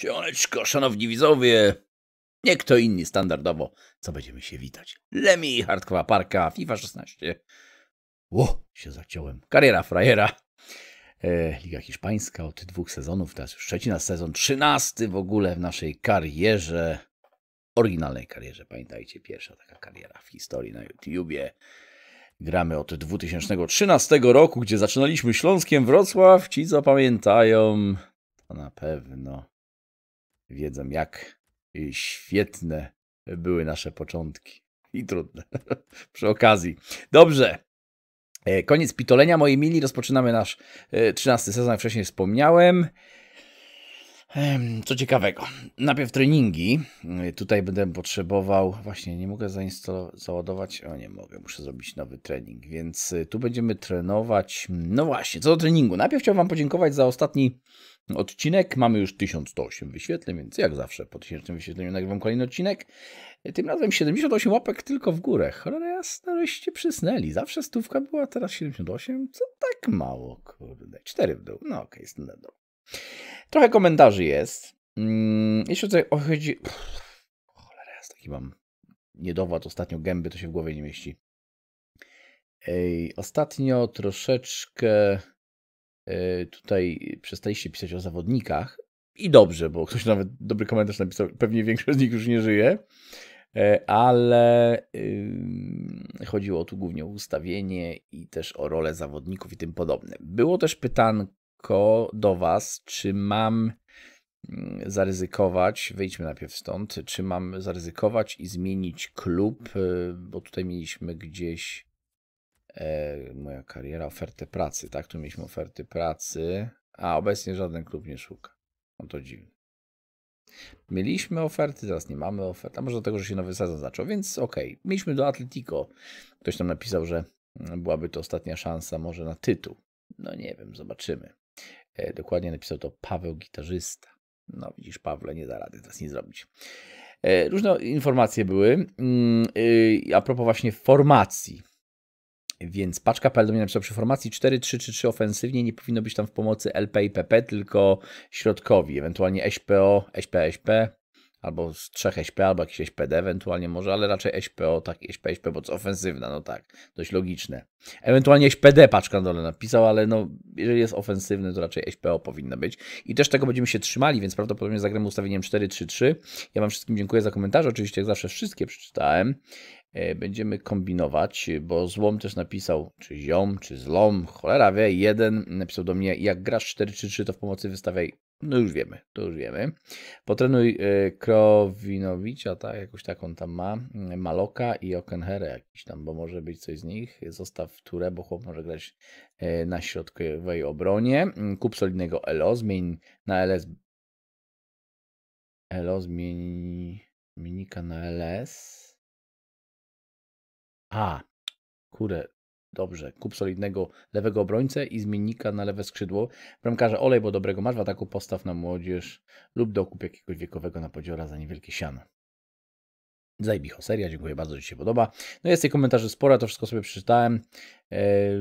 Sioneczko, szanowni widzowie! Nie kto inni standardowo, co będziemy się witać. Lemi, Hardcore Parka, FIFA 16. Ło, się zaciąłem. Kariera frajera. E, Liga Hiszpańska od dwóch sezonów, teraz już trzeci na sezon, trzynasty w ogóle w naszej karierze, oryginalnej karierze, pamiętajcie, pierwsza taka kariera w historii na YouTubie. Gramy od 2013 roku, gdzie zaczynaliśmy Śląskiem Wrocław, ci co pamiętają, to na pewno wiedzą, jak świetne były nasze początki. I trudne. Przy okazji. Dobrze. E, koniec pitolenia, moi mili. Rozpoczynamy nasz 13 e, sezon, jak wcześniej wspomniałem. Co ciekawego, najpierw treningi. E, tutaj będę potrzebował. Właśnie nie mogę zainstalować, załadować. O, nie mogę, muszę zrobić nowy trening. Więc tu będziemy trenować. No właśnie, co do treningu. Najpierw chciałbym Wam podziękować za ostatni odcinek. Mamy już 1108 wyświetleń, więc jak zawsze po 1000 wyświetleniu nagrywam kolejny odcinek. Tym razem 78 łapek tylko w górę. Cholera jasna, żeście przysnęli. Zawsze stówka była, teraz 78? Co tak mało, kurde. 4 w dół. No okej, okay, standardowo. Trochę komentarzy jest. Hmm, jeśli o chodzi... cholera jasna, taki mam niedowład ostatnio gęby, to się w głowie nie mieści. Ej, ostatnio troszeczkę E, tutaj przestaliście pisać o zawodnikach i dobrze, bo ktoś nawet dobry komentarz napisał, pewnie większość z nich już nie żyje, e, ale chodziło tu głównie o ustawienie i też o rolę zawodników i tym podobne. Było też pytanko do Was, czy mam zaryzykować, wejdźmy najpierw stąd, czy mam zaryzykować i zmienić klub, y, bo tutaj mieliśmy gdzieś e, moja kariera, ofertę pracy, tak? Tu mieliśmy oferty pracy, a obecnie żaden klub nie szuka. No to dziwne. Mieliśmy oferty, teraz nie mamy ofert, a może dlatego, że się nowy sezon zaczął, więc okej. Okay. Mieliśmy do Atletico. Ktoś tam napisał, że mm, byłaby to ostatnia szansa może na tytuł. No nie wiem, zobaczymy. E, dokładnie napisał to Paweł Gitarzysta. No widzisz, Pawle, nie da rady teraz nic zrobić. E, różne informacje były. E, a propos właśnie formacji. Więc paczka do mnie napisał przy formacji 4-3-3-3 ofensywnie nie powinno być tam w pomocy LP i PP, tylko środkowi, ewentualnie SPO, SP, SP, albo z trzech SP, albo jakiś SPD ewentualnie może, ale raczej SPO, tak, SP, SP, bo to ofensywna, no tak, dość logiczne. Ewentualnie SPD paczka na dole napisał, ale no, jeżeli jest ofensywny, to raczej SPO powinno być. I też tego będziemy się trzymali, więc prawdopodobnie zagramy ustawieniem 4-3-3. Ja Wam wszystkim dziękuję za komentarze, oczywiście jak zawsze wszystkie przeczytałem. E, będziemy kombinować, bo złom też napisał, czy ziom, czy zlom, cholera wie, jeden napisał do mnie, jak grasz 4 czy 3, to w pomocy wystawiaj, no już wiemy, to już wiemy. Potrenuj e, Krowinowicza, tak, jakoś tak on tam ma, e, Maloka i Okenherę jakiś tam, bo może być coś z nich. Zostaw turę, bo chłop może grać na środkowej obronie. Mm, kup solidnego Elo, zmień na LS Elo, zmień minika na LS a, kurde, dobrze. Kup solidnego lewego obrońcę i zmiennika na lewe skrzydło. Bramkarza olej, bo dobrego masz w ataku postaw na młodzież lub dokup jakiegoś wiekowego napodziora za niewielkie siano. Zajbicho, seria, dziękuję bardzo, że Ci się podoba. No jest tych komentarzy sporo, to wszystko sobie przeczytałem. Eee,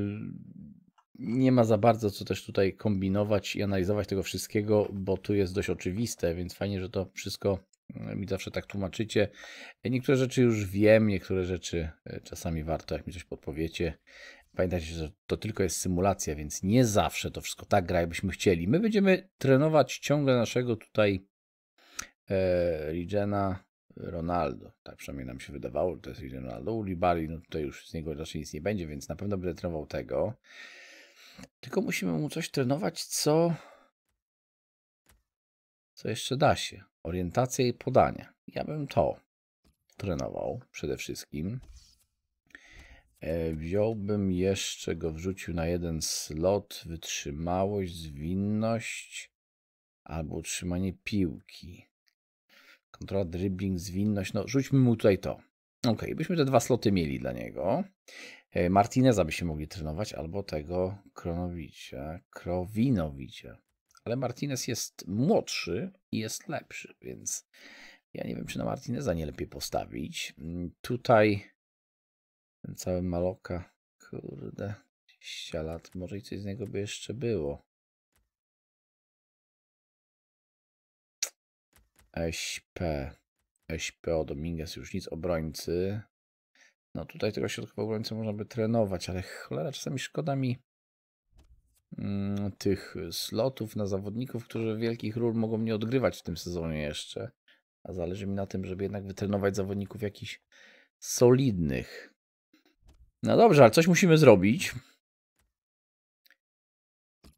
nie ma za bardzo co też tutaj kombinować i analizować tego wszystkiego, bo tu jest dość oczywiste, więc fajnie, że to wszystko E, mi zawsze tak tłumaczycie. Niektóre rzeczy już wiem, niektóre rzeczy e, czasami warto, jak mi coś podpowiecie. Pamiętajcie, że to tylko jest symulacja, więc nie zawsze to wszystko tak gra, jakbyśmy chcieli. My będziemy trenować ciągle naszego tutaj e, Ronaldo. Tak przynajmniej nam się wydawało, że to jest Regen Ronaldo. Ulibali, no tutaj już z niego raczej nic nie będzie, więc na pewno będę trenował tego. Tylko musimy mu coś trenować, co co jeszcze da się? Orientacja i podanie. Ja bym to trenował przede wszystkim. E, wziąłbym jeszcze, go wrzucił na jeden slot, wytrzymałość, zwinność albo utrzymanie piłki. Kontrola, dribbling, zwinność. No, rzućmy mu tutaj to. Ok, byśmy te dwa sloty mieli dla niego. E, Martineza byśmy się mogli trenować, albo tego Kronowicza, Krowinowicia ale Martinez jest młodszy i jest lepszy, więc ja nie wiem, czy na Martineza nie lepiej postawić. Mm, tutaj ten cały Maloka, kurde, 20 lat, może i coś z niego by jeszcze było. SP, o Dominguez już nic, obrońcy. No tutaj tego środkowego obrońcę można by trenować, ale cholera, czasami szkoda mi Mm, tych slotów na zawodników, którzy wielkich ról mogą nie odgrywać w tym sezonie jeszcze. A zależy mi na tym, żeby jednak wytrenować zawodników jakichś solidnych. No dobrze, ale coś musimy zrobić.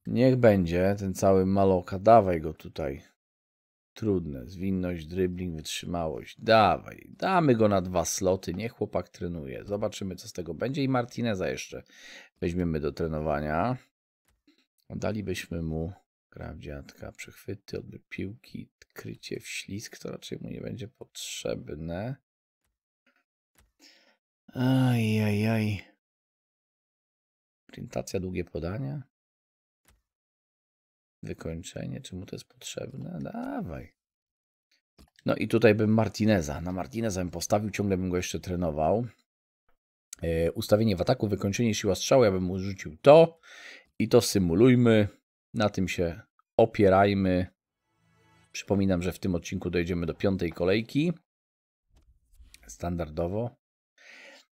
Niech będzie ten cały maloka. Dawaj go tutaj. Trudne. Zwinność, dribbling, wytrzymałość. Dawaj. Damy go na dwa sloty. Niech chłopak trenuje. Zobaczymy, co z tego będzie. I Martineza jeszcze weźmiemy do trenowania. Dalibyśmy mu krawdziatka, przechwyty, odbyt piłki, krycie w ślisk, to raczej mu nie będzie potrzebne. Aj, aj, aj. Orientacja, długie podania. Wykończenie, czemu to jest potrzebne? Dawaj. No i tutaj bym Martineza. Na Martineza bym postawił, ciągle bym go jeszcze trenował. E, ustawienie w ataku, wykończenie siła strzału, ja bym mu rzucił to. I to symulujmy, na tym się opierajmy. Przypominam, że w tym odcinku dojdziemy do piątej kolejki. Standardowo.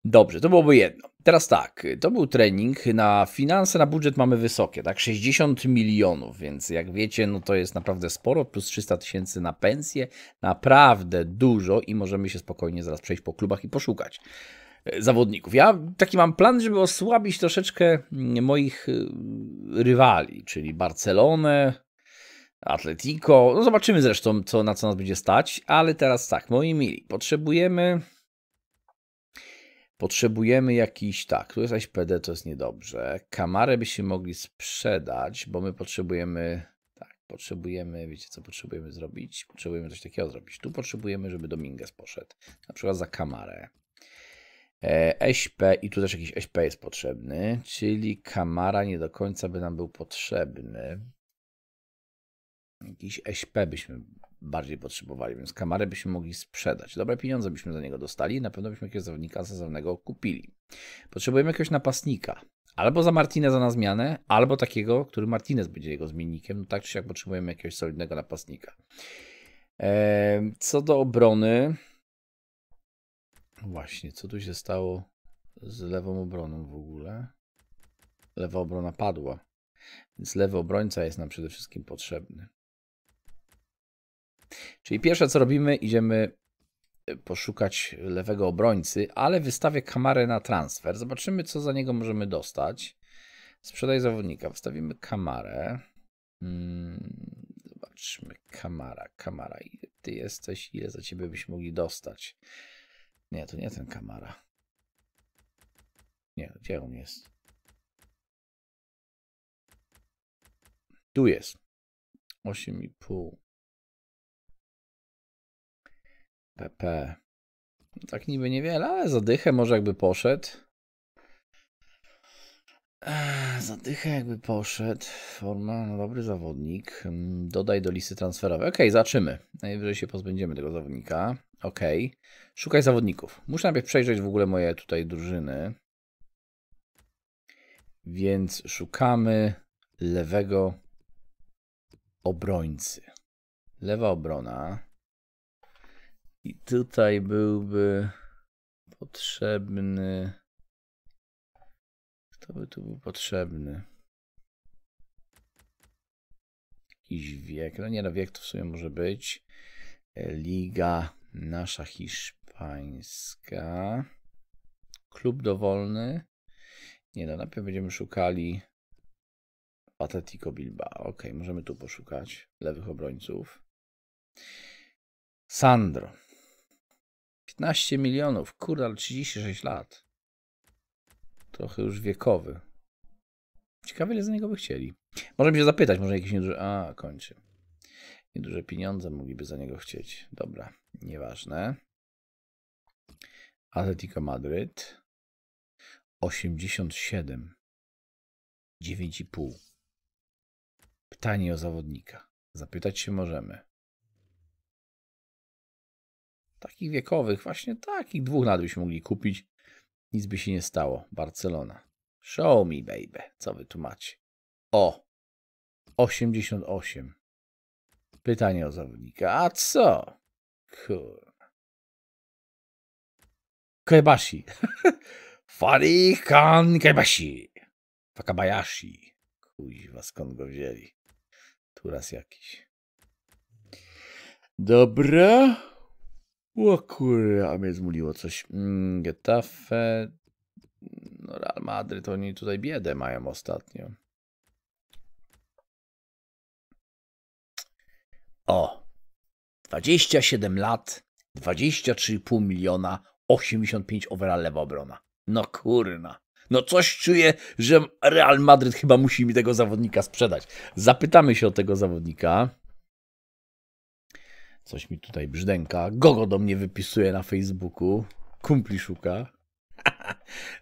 Dobrze, to byłoby jedno. Teraz tak, to był trening. Na finanse, na budżet mamy wysokie, tak? 60 milionów, więc jak wiecie, no to jest naprawdę sporo, plus 300 tysięcy na pensję. Naprawdę dużo i możemy się spokojnie zaraz przejść po klubach i poszukać zawodników. Ja taki mam plan, żeby osłabić troszeczkę mm, moich y, rywali, czyli Barcelonę, Atletico. No zobaczymy zresztą, co, na co nas będzie stać, ale teraz tak, moi mili, potrzebujemy potrzebujemy jakiś, tak, tu jest SPD, to jest niedobrze. Kamarę byśmy mogli sprzedać, bo my potrzebujemy, tak, potrzebujemy, wiecie co potrzebujemy zrobić? Potrzebujemy coś takiego zrobić. Tu potrzebujemy, żeby Dominguez poszedł, na przykład za kamarę. EŚP i tu też jakiś EŚP jest potrzebny, czyli Kamara nie do końca by nam był potrzebny. Jakiś EŚP byśmy bardziej potrzebowali, więc Kamarę byśmy mogli sprzedać. Dobre pieniądze byśmy za niego dostali i na pewno byśmy jakiegoś zawodnika sezonnego kupili. Potrzebujemy jakiegoś napastnika. Albo za Martineza na zmianę, albo takiego, który Martinez będzie jego zmiennikiem. No tak czy siak potrzebujemy jakiegoś solidnego napastnika. E, co do obrony, Właśnie, co tu się stało z lewą obroną w ogóle? Lewa obrona padła. Więc lewy obrońca jest nam przede wszystkim potrzebny. Czyli pierwsze co robimy, idziemy e, poszukać lewego obrońcy, ale wystawię kamarę na transfer. Zobaczymy, co za niego możemy dostać. Sprzedaj zawodnika. Wstawimy kamerę. Hmm, zobaczmy. Kamara, kamara. Ile ty jesteś? Ile za ciebie byśmy mogli dostać? Nie, to nie ten kamara. Nie, gdzie on jest? Tu jest. 8,5. PP. No tak niby niewiele, ale zadychę może jakby poszedł. Eee, zadychę jakby poszedł. Forma, no dobry zawodnik. Mm, dodaj do listy transferowej. Ok, zaczymy. Najwyżej się pozbędziemy tego zawodnika. OK. Szukaj zawodników. Muszę najpierw przejrzeć w ogóle moje tutaj drużyny. Więc szukamy lewego obrońcy. Lewa obrona. I tutaj byłby potrzebny. Kto by tu był potrzebny? Jakiś wiek. No nie, no wiek to w sumie może być. E, liga nasza hiszpańska. Klub dowolny. Nie no, najpierw będziemy szukali Atletico Bilbao. Ok, możemy tu poszukać lewych obrońców. Sandro. 15 milionów, kurde, ale 36 lat. Trochę już wiekowy. Ciekawe, ile z niego by chcieli. Możemy się zapytać, może jakiś nieduży... A, kończy. Nieduże pieniądze mogliby za niego chcieć. Dobra, nieważne. Atletico Madryt 87 9,5 Pytanie o zawodnika. Zapytać się możemy. Takich wiekowych, właśnie takich dwóch lat byśmy mogli kupić. Nic by się nie stało. Barcelona. Show me, baby. Co wy tu macie? O! 88. Pytanie o zawodnika. A co? Kur... Koebashi. Farikan Koebashi. Wakabayashi. Kuźwa, skąd go wzięli? Tu raz jakiś. Dobra. O kurwa, a mnie zmuliło coś. Mm, Getafe. No Real Madryt, oni tutaj biedę mają ostatnio. O, 27 lat, 23,5 miliona, 85 overall lewa obrona. No kurna. No coś czuję, że Real Madryt chyba musi mi tego zawodnika sprzedać. Zapytamy się o tego zawodnika. Coś mi tutaj brzdęka. Gogo do mnie wypisuje na Facebooku. Kumpli szuka.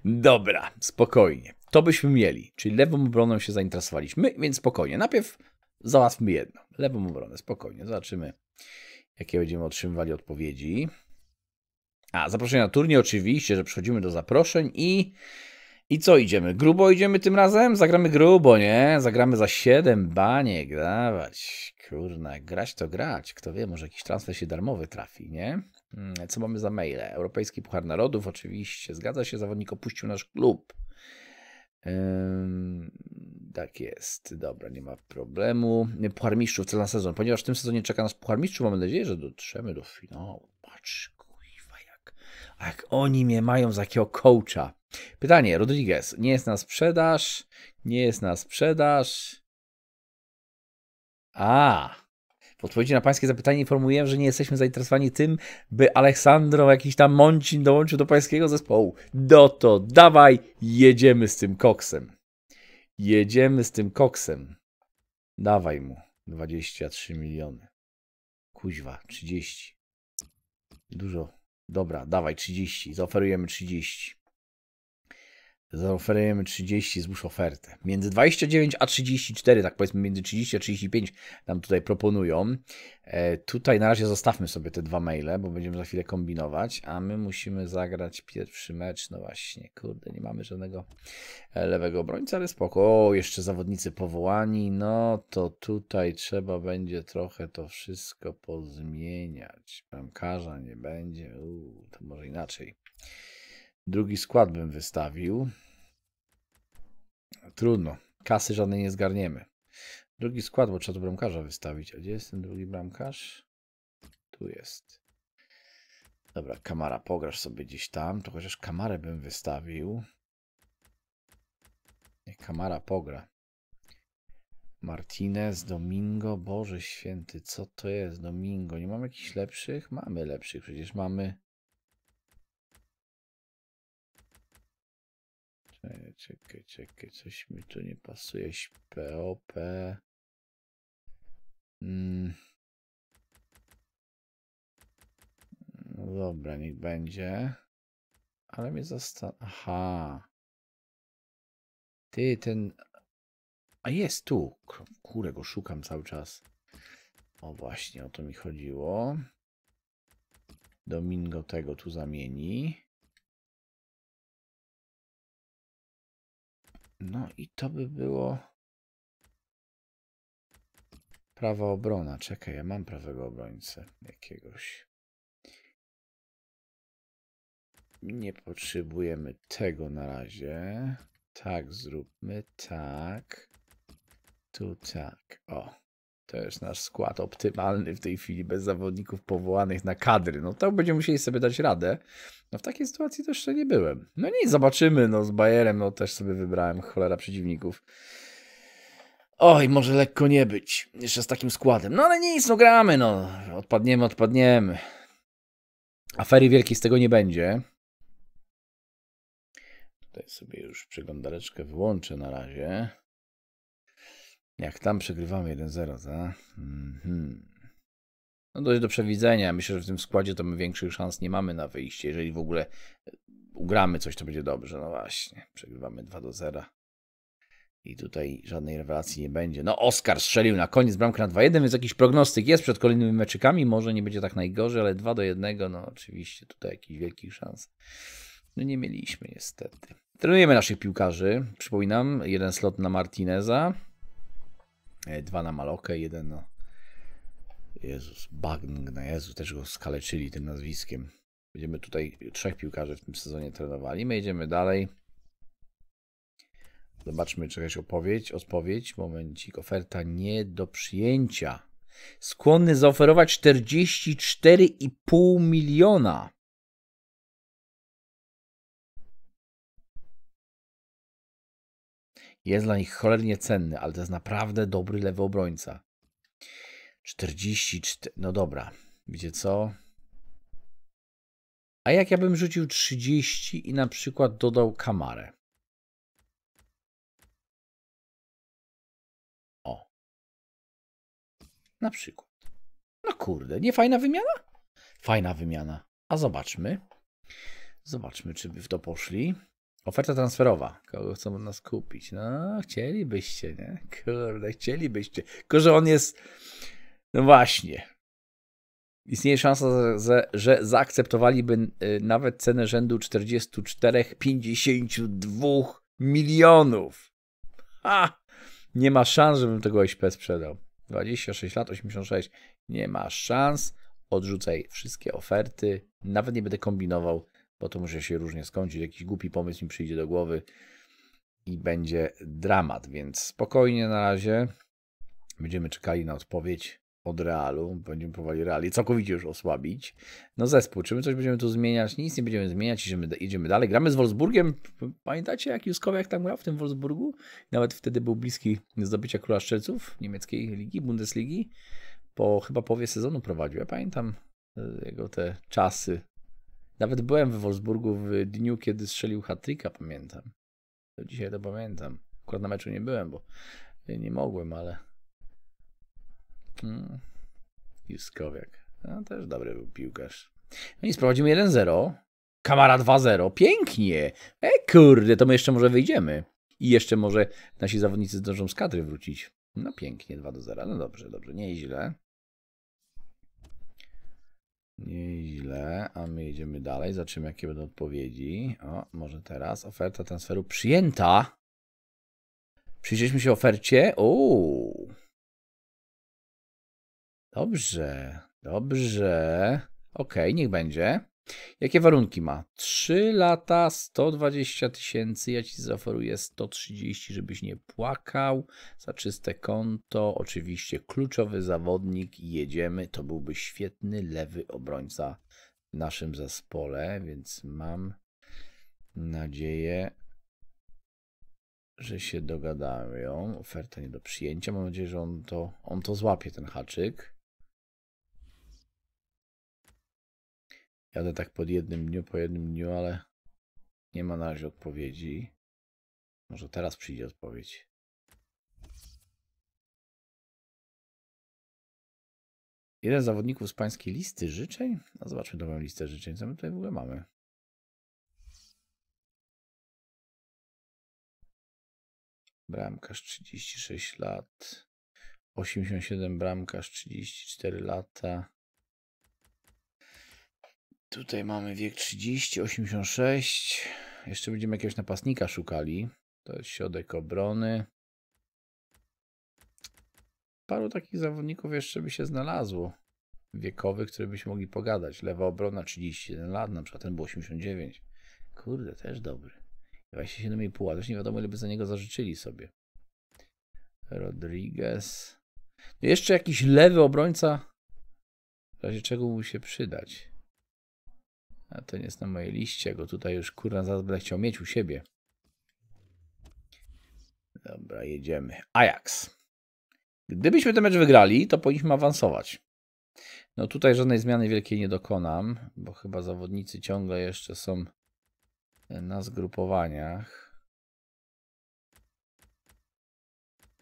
Dobra, spokojnie. To byśmy mieli. Czyli lewą obroną się zainteresowaliśmy, więc spokojnie. Najpierw załatwmy jedno. Lewą obronę, spokojnie. Zobaczymy, jakie będziemy otrzymywali odpowiedzi. A, zaproszenia na turniej oczywiście, że przechodzimy do zaproszeń i... I co idziemy? Grubo idziemy tym razem? Zagramy grubo, nie? Zagramy za 7 baniek, dawać. Kurna, grać to grać. Kto wie, może jakiś transfer się darmowy trafi, nie? Hmm, co mamy za maile? Europejski Puchar Narodów, oczywiście. Zgadza się, zawodnik opuścił nasz klub. Tak jest, dobra, nie ma problemu. Puchar Mistrzów, cel na sezon, ponieważ w tym sezonie czeka nas Puchar Mistrzów, mamy nadzieję, że dotrzemy do finału. Patrz, kurwa, jak, jak oni mnie mają za jakiego coacha. Pytanie, Rodriguez, nie jest na sprzedaż? Nie jest na sprzedaż? A, w odpowiedzi na pańskie zapytanie informuję, że nie jesteśmy zainteresowani tym, by Aleksandro jakiś tam Mącin dołączył do pańskiego zespołu. No to dawaj, jedziemy z tym koksem. Jedziemy z tym koksem. Dawaj mu 23 miliony. Kuźwa, 30. Dużo. Dobra, dawaj 30. Zaoferujemy 30 zaoferujemy 30, złóż ofertę. Między 29 a 34, tak powiedzmy między 30 a 35 nam tutaj proponują. E, tutaj na razie zostawmy sobie te dwa maile, bo będziemy za chwilę kombinować, a my musimy zagrać pierwszy mecz. No właśnie, kurde, nie mamy żadnego e, lewego obrońca, ale spoko. O, jeszcze zawodnicy powołani, no to tutaj trzeba będzie trochę to wszystko pozmieniać. Bramkarza nie będzie, to może inaczej drugi skład bym wystawił. Trudno. Kasy żadnej nie zgarniemy. Drugi skład, bo trzeba tu bramkarza wystawić. A gdzie jest ten drugi bramkarz? Tu jest. Dobra, kamara, pograsz sobie gdzieś tam. To chociaż kamarę bym wystawił. Niech kamara pogra. Martinez, Domingo, Boże Święty, co to jest? Domingo, nie mamy jakichś lepszych? Mamy lepszych, przecież mamy E, czekaj, czekaj, coś mi tu nie pasuje. POP. Mm. No dobra, niech będzie. Ale mnie zastanawia. Aha. Ty, ten... A jest tu. Kurę go szukam cały czas. O właśnie, o to mi chodziło. Domingo tego tu zamieni. No i to by było... Prawa obrona. Czekaj, ja mam prawego obrońcę jakiegoś. Nie potrzebujemy tego na razie. Tak zróbmy, tak. Tu tak, o. To jest nasz skład optymalny w tej chwili, bez zawodników powołanych na kadry. No tak będziemy musieli sobie dać radę. No w takiej sytuacji to jeszcze nie byłem. No nic, zobaczymy. No z Bayerem no też sobie wybrałem cholera przeciwników. Oj, może lekko nie być. Jeszcze z takim składem. No ale nic, no gramy, no. Odpadniemy, odpadniemy. Afery wielkiej z tego nie będzie. Tutaj sobie już przeglądareczkę wyłączę na razie. Jak tam przegrywamy 1-0, za. Mhm. No dość do przewidzenia. Myślę, że w tym składzie to my większych szans nie mamy na wyjście. Jeżeli w ogóle e, ugramy coś, to będzie dobrze. No właśnie, przegrywamy 2 do 0. I tutaj żadnej rewelacji nie będzie. No Oskar strzelił na koniec bramkę na 2-1, więc jakiś prognostyk jest przed kolejnymi meczykami. Może nie będzie tak najgorzej, ale 2 do 1, no oczywiście tutaj jakichś wielkich szans. No nie mieliśmy niestety. Trenujemy naszych piłkarzy. Przypominam, jeden slot na Martineza, E, dwa na Malokę, jeden na... Jezus, Bagn, na Jezu, też go skaleczyli tym nazwiskiem. Będziemy tutaj trzech piłkarzy w tym sezonie trenowali. My idziemy dalej. Zobaczmy, czy jakaś opowiedź, odpowiedź, momencik, oferta nie do przyjęcia. Skłonny zaoferować 44,5 miliona. Jest dla nich cholernie cenny, ale to jest naprawdę dobry lewy obrońca. 44, no dobra. Widzicie co? A jak ja bym rzucił 30 i na przykład dodał kamarę? O. Na przykład. No kurde, nie fajna wymiana? Fajna wymiana. A zobaczmy. Zobaczmy, czy by w to poszli. Oferta transferowa. Kogo chcą nas kupić? No, chcielibyście, nie? Kurde, chcielibyście. Tylko, że on jest... No właśnie. Istnieje szansa, że, że zaakceptowaliby y, nawet cenę rzędu 44-52 milionów. Ha! Nie ma szans, żebym tego SP sprzedał. 26 lat, 86. Nie ma szans. Odrzucaj wszystkie oferty. Nawet nie będę kombinował bo to może się różnie skończyć. Jakiś głupi pomysł mi przyjdzie do głowy i będzie dramat, więc spokojnie na razie. Będziemy czekali na odpowiedź od Realu. Będziemy próbowali Reali całkowicie już osłabić. No zespół, czy my coś będziemy tu zmieniać? Nic nie będziemy zmieniać, idziemy, idziemy dalej. Gramy z Wolfsburgiem. Pamiętacie, jak Juskowiak tam grał w tym Wolfsburgu? Nawet wtedy był bliski zdobycia Króla Szczelców niemieckiej ligi, Bundesligi. Po chyba połowie sezonu prowadził. Ja pamiętam e, jego te czasy nawet byłem w Wolfsburgu w dniu, kiedy strzelił hatryka, pamiętam. Do dzisiaj to pamiętam. Akurat na meczu nie byłem, bo nie mogłem, ale... Hmm. Juskowiak. No, też dobry był piłkarz. No i sprowadzimy 1-0. Kamara 2-0. Pięknie! E kurde, to my jeszcze może wyjdziemy. I jeszcze może nasi zawodnicy zdążą z kadry wrócić. No pięknie, 2 do 0. No dobrze, dobrze, nieźle. Nieźle, a my jedziemy dalej, zobaczymy jakie będą odpowiedzi. O, może teraz. Oferta transferu przyjęta. Przyjrzeliśmy się ofercie. Uuu. Dobrze, dobrze. Okej, okay, niech będzie. Jakie warunki ma? 3 lata, 120 tysięcy, ja ci zaoferuję 130, żebyś nie płakał, za czyste konto, oczywiście kluczowy zawodnik, jedziemy, to byłby świetny lewy obrońca w naszym zespole, więc mam nadzieję, że się dogadają, oferta nie do przyjęcia, mam nadzieję, że on to, on to złapie, ten haczyk. Jadę tak pod jednym dniu, po jednym dniu, ale nie ma na razie odpowiedzi. Może teraz przyjdzie odpowiedź. Jeden z zawodników z pańskiej listy życzeń? No zobaczmy nową listę życzeń. Co my tutaj w ogóle mamy? Bramkarz 36 lat. 87 bramkarz 34 lata. Tutaj mamy wiek 30, 86. Jeszcze będziemy jakiegoś napastnika szukali. To jest środek obrony. Paru takich zawodników jeszcze by się znalazło. Wiekowych, które byśmy mogli pogadać. Lewa obrona 31 lat, na przykład ten był 89. Kurde, też dobry. Właśnie 7,5, a też nie wiadomo ile by za niego zażyczyli sobie. Rodriguez. No jeszcze jakiś lewy obrońca, w razie czego mu się przydać. A to nie jest na mojej liście, go tutaj już kurwa zaraz będę chciał mieć u siebie. Dobra, jedziemy. Ajax. Gdybyśmy ten mecz wygrali, to powinniśmy awansować. No tutaj żadnej zmiany wielkiej nie dokonam, bo chyba zawodnicy ciągle jeszcze są na zgrupowaniach.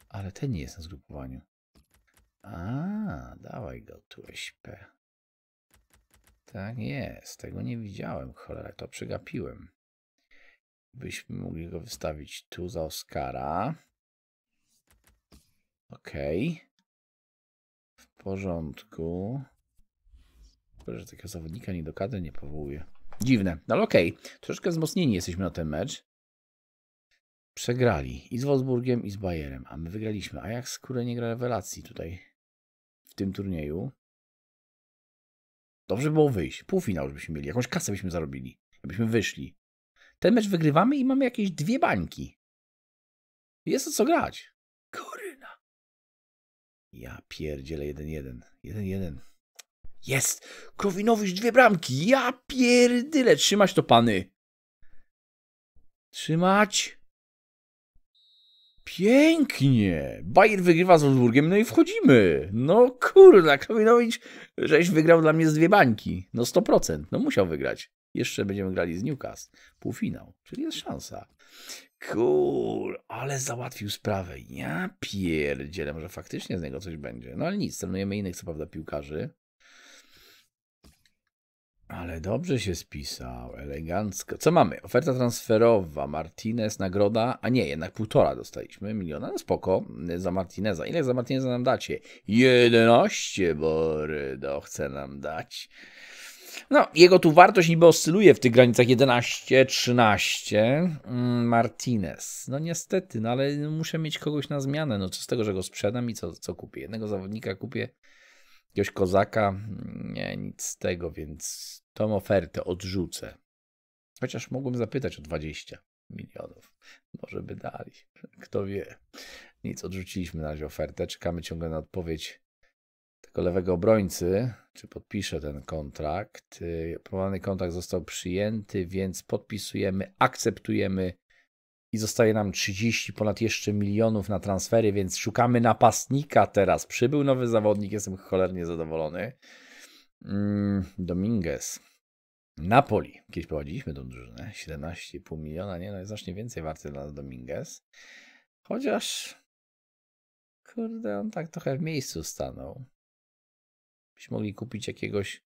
Ale ten nie jest na zgrupowaniu. A, dawaj go tu SP. Tak jest, tego nie widziałem, cholera, to przegapiłem. Byśmy mogli go wystawić tu za Oscara. Okej. Okay. W porządku. Chyba, że takiego zawodnika nie do kadry nie powołuje. Dziwne, no ale okej. Okay. Troszeczkę wzmocnieni jesteśmy na ten mecz. Przegrali i z Wolfsburgiem, i z Bayerem, a my wygraliśmy. A jak skórę nie gra rewelacji tutaj w tym turnieju. Dobrze by było wyjść. Półfinał, żebyśmy mieli. Jakąś kasę byśmy zarobili. byśmy wyszli. Ten mecz wygrywamy i mamy jakieś dwie bańki. Jest o co grać. Koryna. Ja pierdzielę 1-1. 1-1. Jest! Krowinowicz dwie bramki. Ja pierdyle. Trzymać to, pany. Trzymać. Pięknie! Bayer wygrywa z Wolfsburgiem, no i wchodzimy. No kurna, Kamienowicz, żeś wygrał dla mnie z dwie bańki. No 100%, no musiał wygrać. Jeszcze będziemy grali z Newcastle. Półfinał, czyli jest szansa. Kur, ale załatwił sprawę. Ja pierdzielę, może faktycznie z niego coś będzie. No ale nic, trenujemy innych co prawda piłkarzy. Ale dobrze się spisał, elegancko. Co mamy? Oferta transferowa, Martinez, nagroda, a nie, jednak półtora dostaliśmy miliona, no spoko, za Martineza. Ile za Martineza nam dacie? 11, Borydo chce nam dać. No, jego tu wartość niby oscyluje w tych granicach 11-13. Mm, Martinez. No niestety, no ale muszę mieć kogoś na zmianę. No co z tego, że go sprzedam i co, co kupię? Jednego zawodnika kupię, jakiegoś kozaka. Nie, nic z tego, więc tą ofertę odrzucę. Chociaż mogłem zapytać o 20 milionów. Może by dali. Kto wie. Nic, odrzuciliśmy na razie ofertę. Czekamy ciągle na odpowiedź tego lewego obrońcy, czy podpisze ten kontrakt. Y, proponowany kontrakt został przyjęty, więc podpisujemy, akceptujemy i zostaje nam 30 ponad jeszcze milionów na transfery, więc szukamy napastnika teraz. Przybył nowy zawodnik, jestem cholernie zadowolony. Mm, Dominguez. Napoli. Kiedyś prowadziliśmy tą drużynę. 17,5 miliona, nie? No jest znacznie więcej warty dla Dominguez. Chociaż kurde, on tak trochę w miejscu stanął. Byśmy mogli kupić jakiegoś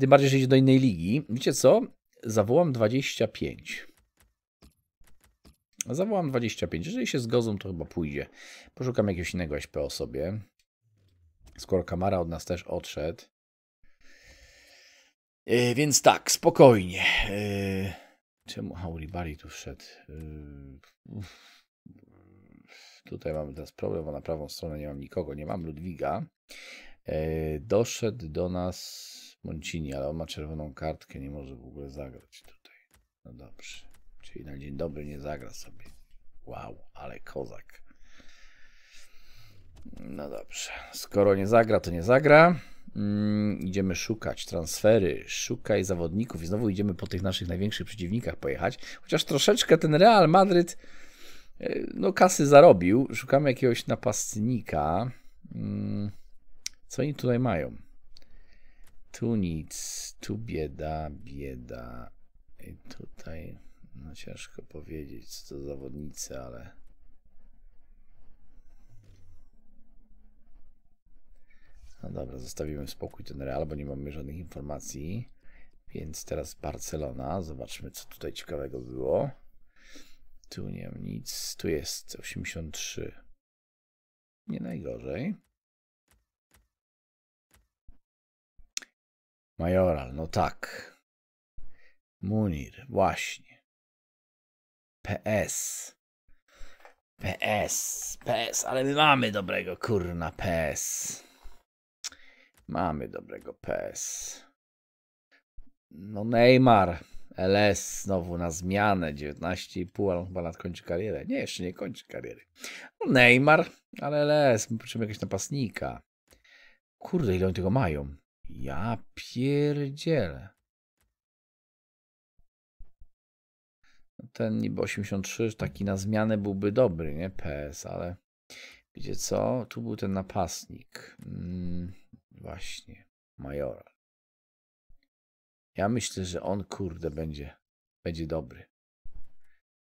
tym bardziej, że idzie do innej ligi. Wiecie co? Zawołam 25. No, zawołam 25. Jeżeli się zgodzą, to chyba pójdzie. Poszukam jakiegoś innego SP o sobie. Skoro kamara od nas też odszedł. E, więc tak, spokojnie. E, czemu Auribari tu wszedł? Yy, tutaj mamy teraz problem, bo na prawą stronę nie mam nikogo. Nie mam Ludwiga. doszedł do nas Moncini, ale on ma czerwoną kartkę, nie może w ogóle zagrać tutaj. No dobrze. Czyli na dzień dobry nie zagra sobie. Wow, ale kozak. No dobrze. Skoro nie zagra, to nie zagra. Mm, idziemy szukać transfery, szukaj zawodników i znowu idziemy po tych naszych największych przeciwnikach pojechać. Chociaż troszeczkę ten Real Madryt y, no kasy zarobił. Szukamy jakiegoś napastnika. Mm, co oni tutaj mają? Tu nic, tu bieda, bieda. I tutaj no ciężko powiedzieć, co to zawodnicy, ale... No dobra, zostawimy spokój ten Real, bo nie mamy żadnych informacji. Więc teraz Barcelona. Zobaczmy, co tutaj ciekawego było. Tu nie mam nic. Tu jest 83. Nie najgorzej. Majoral, no tak. Munir, właśnie. PS. PS, PS, ale my mamy dobrego kurna PS. Mamy dobrego PS. No Neymar, LS znowu na zmianę, 19,5, ale on chyba lat kończy karierę. Nie, jeszcze nie kończy kariery. No Neymar, ale LS, my potrzebujemy jakiegoś napastnika. Kurde, ile oni tego mają? Ja pierdzielę. ten niby 83, taki na zmianę byłby dobry, nie? PS, ale wiecie co? Tu był ten napastnik. Mm, właśnie, majora. Ja myślę, że on, kurde, będzie, będzie dobry.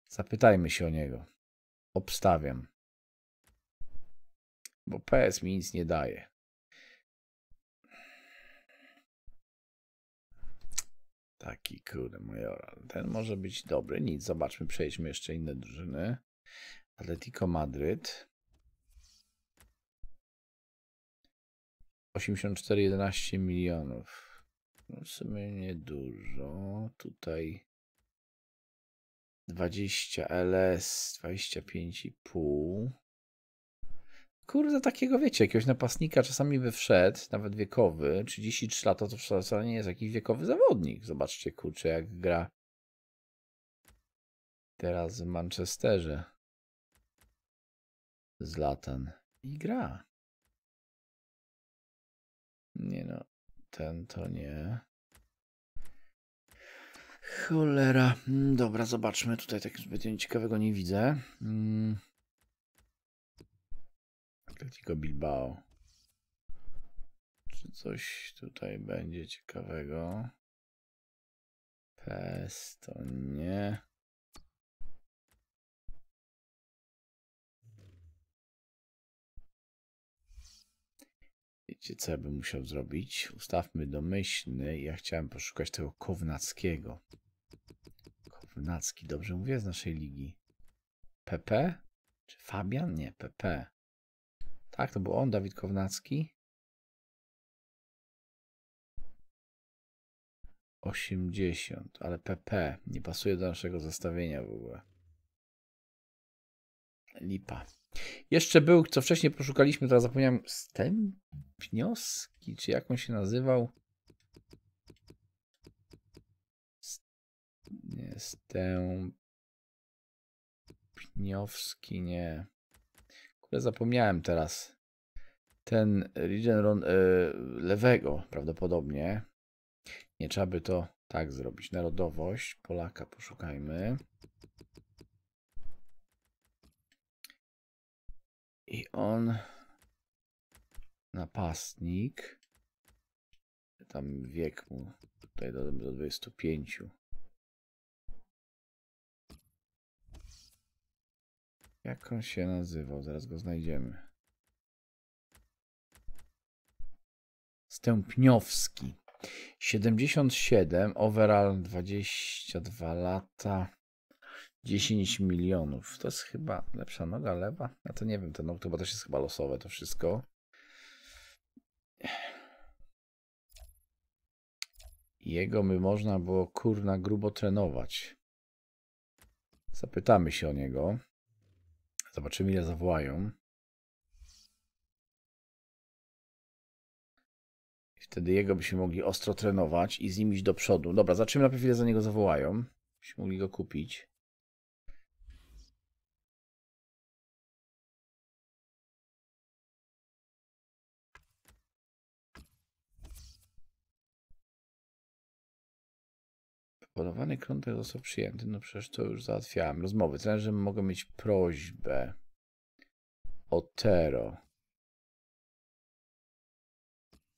Zapytajmy się o niego. Obstawiam. Bo PS mi nic nie daje. Taki kurde Majoral. Ten może być dobry. Nic, zobaczmy, przejdźmy jeszcze inne drużyny. Atletico Madryt. 84,11 milionów. No w sumie niedużo. Tutaj 20 LS, 25,5 kurde, takiego wiecie, jakiegoś napastnika czasami by wszedł, nawet wiekowy, 33 lata to wcale nie jest jakiś wiekowy zawodnik. Zobaczcie, kurczę, jak gra teraz w Manchesterze. Zlatan. I gra. Nie no, ten to nie. Cholera. Dobra, zobaczmy. Tutaj tak zbyt ciekawego nie widzę. Mm. Atletico Bilbao. Czy coś tutaj będzie ciekawego? PES to nie. Wiecie co ja bym musiał zrobić? Ustawmy domyślny. Ja chciałem poszukać tego Kownackiego. Kownacki, dobrze mówię, z naszej ligi. PP? Czy Fabian? Nie, PP. Tak, to był on, Dawid Kownacki. 80, ale PP nie pasuje do naszego zestawienia w ogóle. Lipa. Jeszcze był, co wcześniej poszukaliśmy, teraz zapomniałem, Stępnioski, czy jak on się nazywał? Nie, Stępniowski, nie. Ja zapomniałem teraz. Ten Regeneron y, e, lewego prawdopodobnie. Nie trzeba by to tak zrobić. Narodowość Polaka poszukajmy. I on napastnik. Tam wiek mu tutaj do, do 25. Jak on się nazywał? Zaraz go znajdziemy. Stępniowski. 77, overall 22 lata, 10 milionów. To jest chyba lepsza noga, lewa? Ja to nie wiem, ten nóg no, chyba też jest chyba losowe to wszystko. Jego by można było kurna grubo trenować. Zapytamy się o niego. Zobaczymy, ile zawołają. I wtedy jego byśmy mogli ostro trenować i z nim iść do przodu. Dobra, zobaczymy na ile za niego zawołają. Byśmy mogli go kupić. Podawany kontakt został przyjęty. No przecież to już załatwiałem. Rozmowy. Tyle, znaczy, że mogę mieć prośbę. Otero.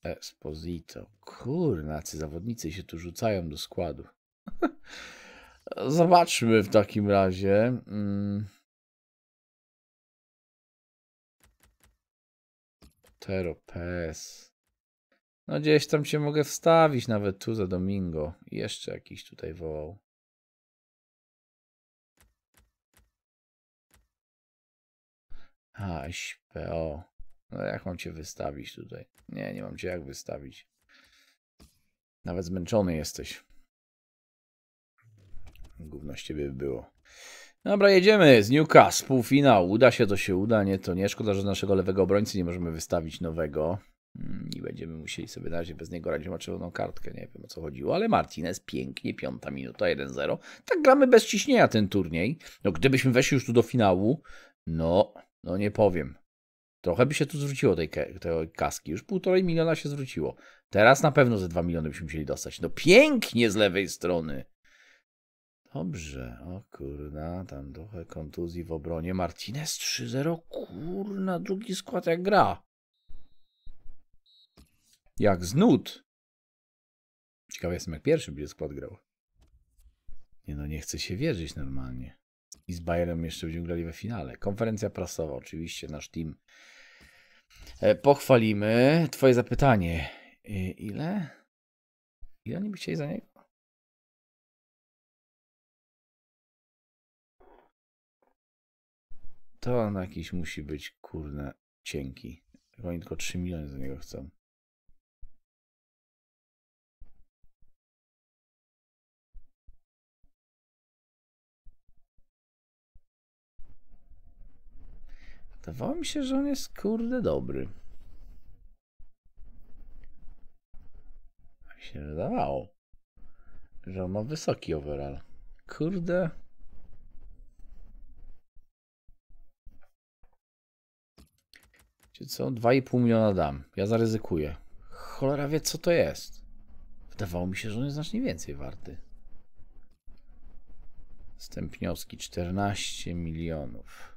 Esposito. ci zawodnicy się tu rzucają do składu. Zobaczmy w takim razie. Mm. Otero PS. No gdzieś tam cię mogę wstawić, nawet tu za Domingo. I jeszcze jakiś tutaj wołał. A, PO. No jak mam cię wystawić tutaj? Nie, nie mam cię jak wystawić. Nawet zmęczony jesteś. Gówno z ciebie było. Dobra, jedziemy z Newcastle, półfinał. Uda się, to się uda, nie, to nie. Szkoda, że naszego lewego obrońcy nie możemy wystawić nowego. Mm, i będziemy musieli sobie na razie bez niego radzić. Ma czerwoną kartkę, nie wiem o co chodziło, ale Martinez pięknie, piąta minuta, 1-0. Tak gramy bez ciśnienia ten turniej. No gdybyśmy weszli już tu do finału, no, no nie powiem. Trochę by się tu zwróciło tej, tej kaski. Już półtorej miliona się zwróciło. Teraz na pewno ze dwa miliony byśmy musieli dostać. No pięknie z lewej strony. Dobrze, o kurna, tam trochę kontuzji w obronie. Martinez 3-0, kurna, drugi skład jak gra. Jak z nut. Ciekawy jestem, jak pierwszy Blizzard podgrał. Nie no, nie chce się wierzyć normalnie. I z Bayerem jeszcze będziemy grali we finale. Konferencja prasowa, oczywiście, nasz team. E, pochwalimy. Twoje zapytanie. E, ile? Ile oni by chcieli za niego? To on jakiś musi być, kurne cienki. Oni tylko 3 miliony za niego chcą. Wydawało mi się, że on jest kurde dobry. Mi tak się wydawało, że on ma wysoki overall. Kurde. Czy co? 2,5 miliona dam. Ja zaryzykuję. Cholera wie co to jest. Wydawało mi się, że on jest znacznie więcej warty. Stępnioski 14 milionów.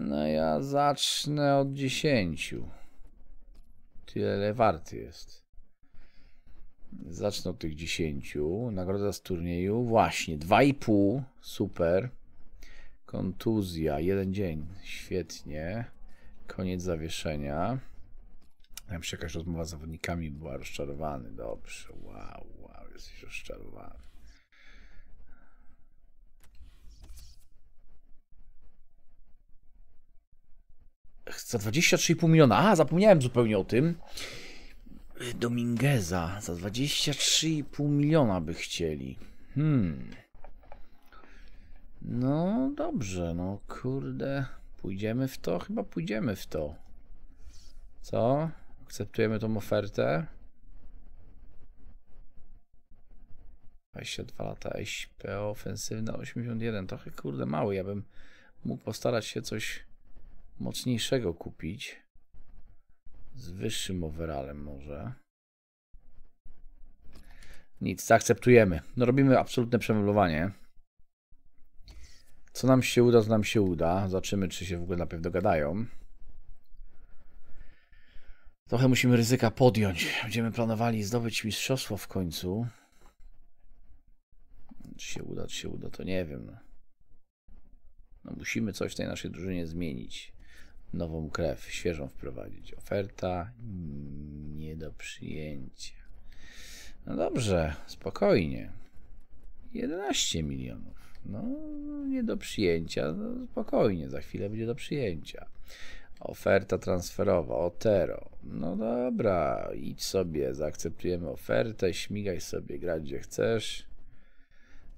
No ja zacznę od dziesięciu. Tyle warty jest. Zacznę od tych dziesięciu. Nagroda z turnieju. Właśnie, dwa i pół. Super. Kontuzja. Jeden dzień. Świetnie. Koniec zawieszenia. Tam się jakaś rozmowa z zawodnikami była rozczarowany. Dobrze. Wow, wow. Jesteś rozczarowany. za 23,5 miliona. A, zapomniałem zupełnie o tym. Domingueza za 23,5 miliona by chcieli. Hmm. No dobrze, no kurde. Pójdziemy w to? Chyba pójdziemy w to. Co? Akceptujemy tą ofertę. 22 lata SPO ofensywna 81. Trochę kurde mały. Ja bym mógł postarać się coś mocniejszego kupić. Z wyższym overallem może. Nic, zaakceptujemy. No robimy absolutne przemeblowanie. Co nam się uda, co nam się uda. Zobaczymy, czy się w ogóle najpierw dogadają. Trochę musimy ryzyka podjąć. Będziemy planowali zdobyć mistrzostwo w końcu. Czy się uda, czy się uda, to nie wiem. No musimy coś w tej naszej drużynie zmienić nową krew, świeżą wprowadzić. Oferta nie do przyjęcia. No dobrze, spokojnie. 11 milionów. No, nie do przyjęcia. No, spokojnie, za chwilę będzie do przyjęcia. Oferta transferowa, Otero. No dobra, idź sobie, zaakceptujemy ofertę, śmigaj sobie, grać gdzie chcesz.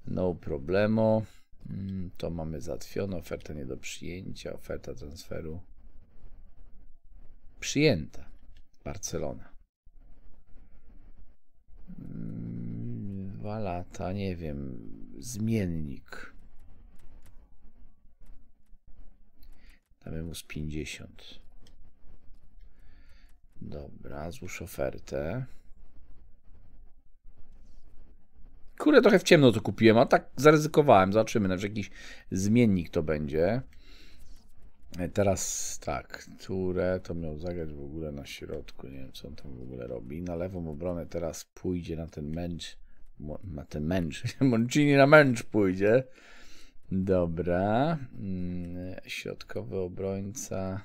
No problemo. Mm, to mamy załatwione, Oferta nie do przyjęcia, oferta transferu przyjęta Barcelona. Dwa lata, nie wiem, zmiennik. Damy mu z 50. Dobra, złóż ofertę. Kurde, trochę w ciemno to kupiłem, a tak zaryzykowałem. Zobaczymy, no, że jakiś zmiennik to będzie. E, teraz tak, które to miał zagrać w ogóle na środku, nie wiem co on tam w ogóle robi. Na lewą obronę teraz pójdzie na ten męcz, na ten męcz, Moncini na męcz pójdzie. Dobra, mm, środkowy obrońca,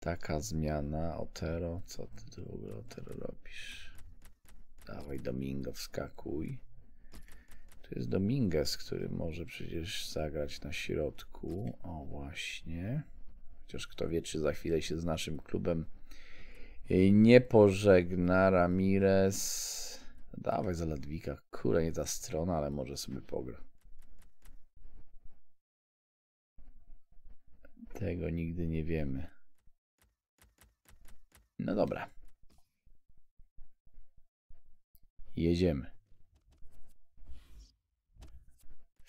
taka zmiana, Otero, co ty w ogóle Otero robisz? Dawaj Domingo, wskakuj. Tu jest Dominguez, który może przecież zagrać na środku. O właśnie. Chociaż kto wie, czy za chwilę się z naszym klubem e, nie pożegna. Ramirez. Dawaj za Ladwika. Kurde, nie ta strona, ale może sobie pogra. Tego nigdy nie wiemy. No dobra. Jedziemy.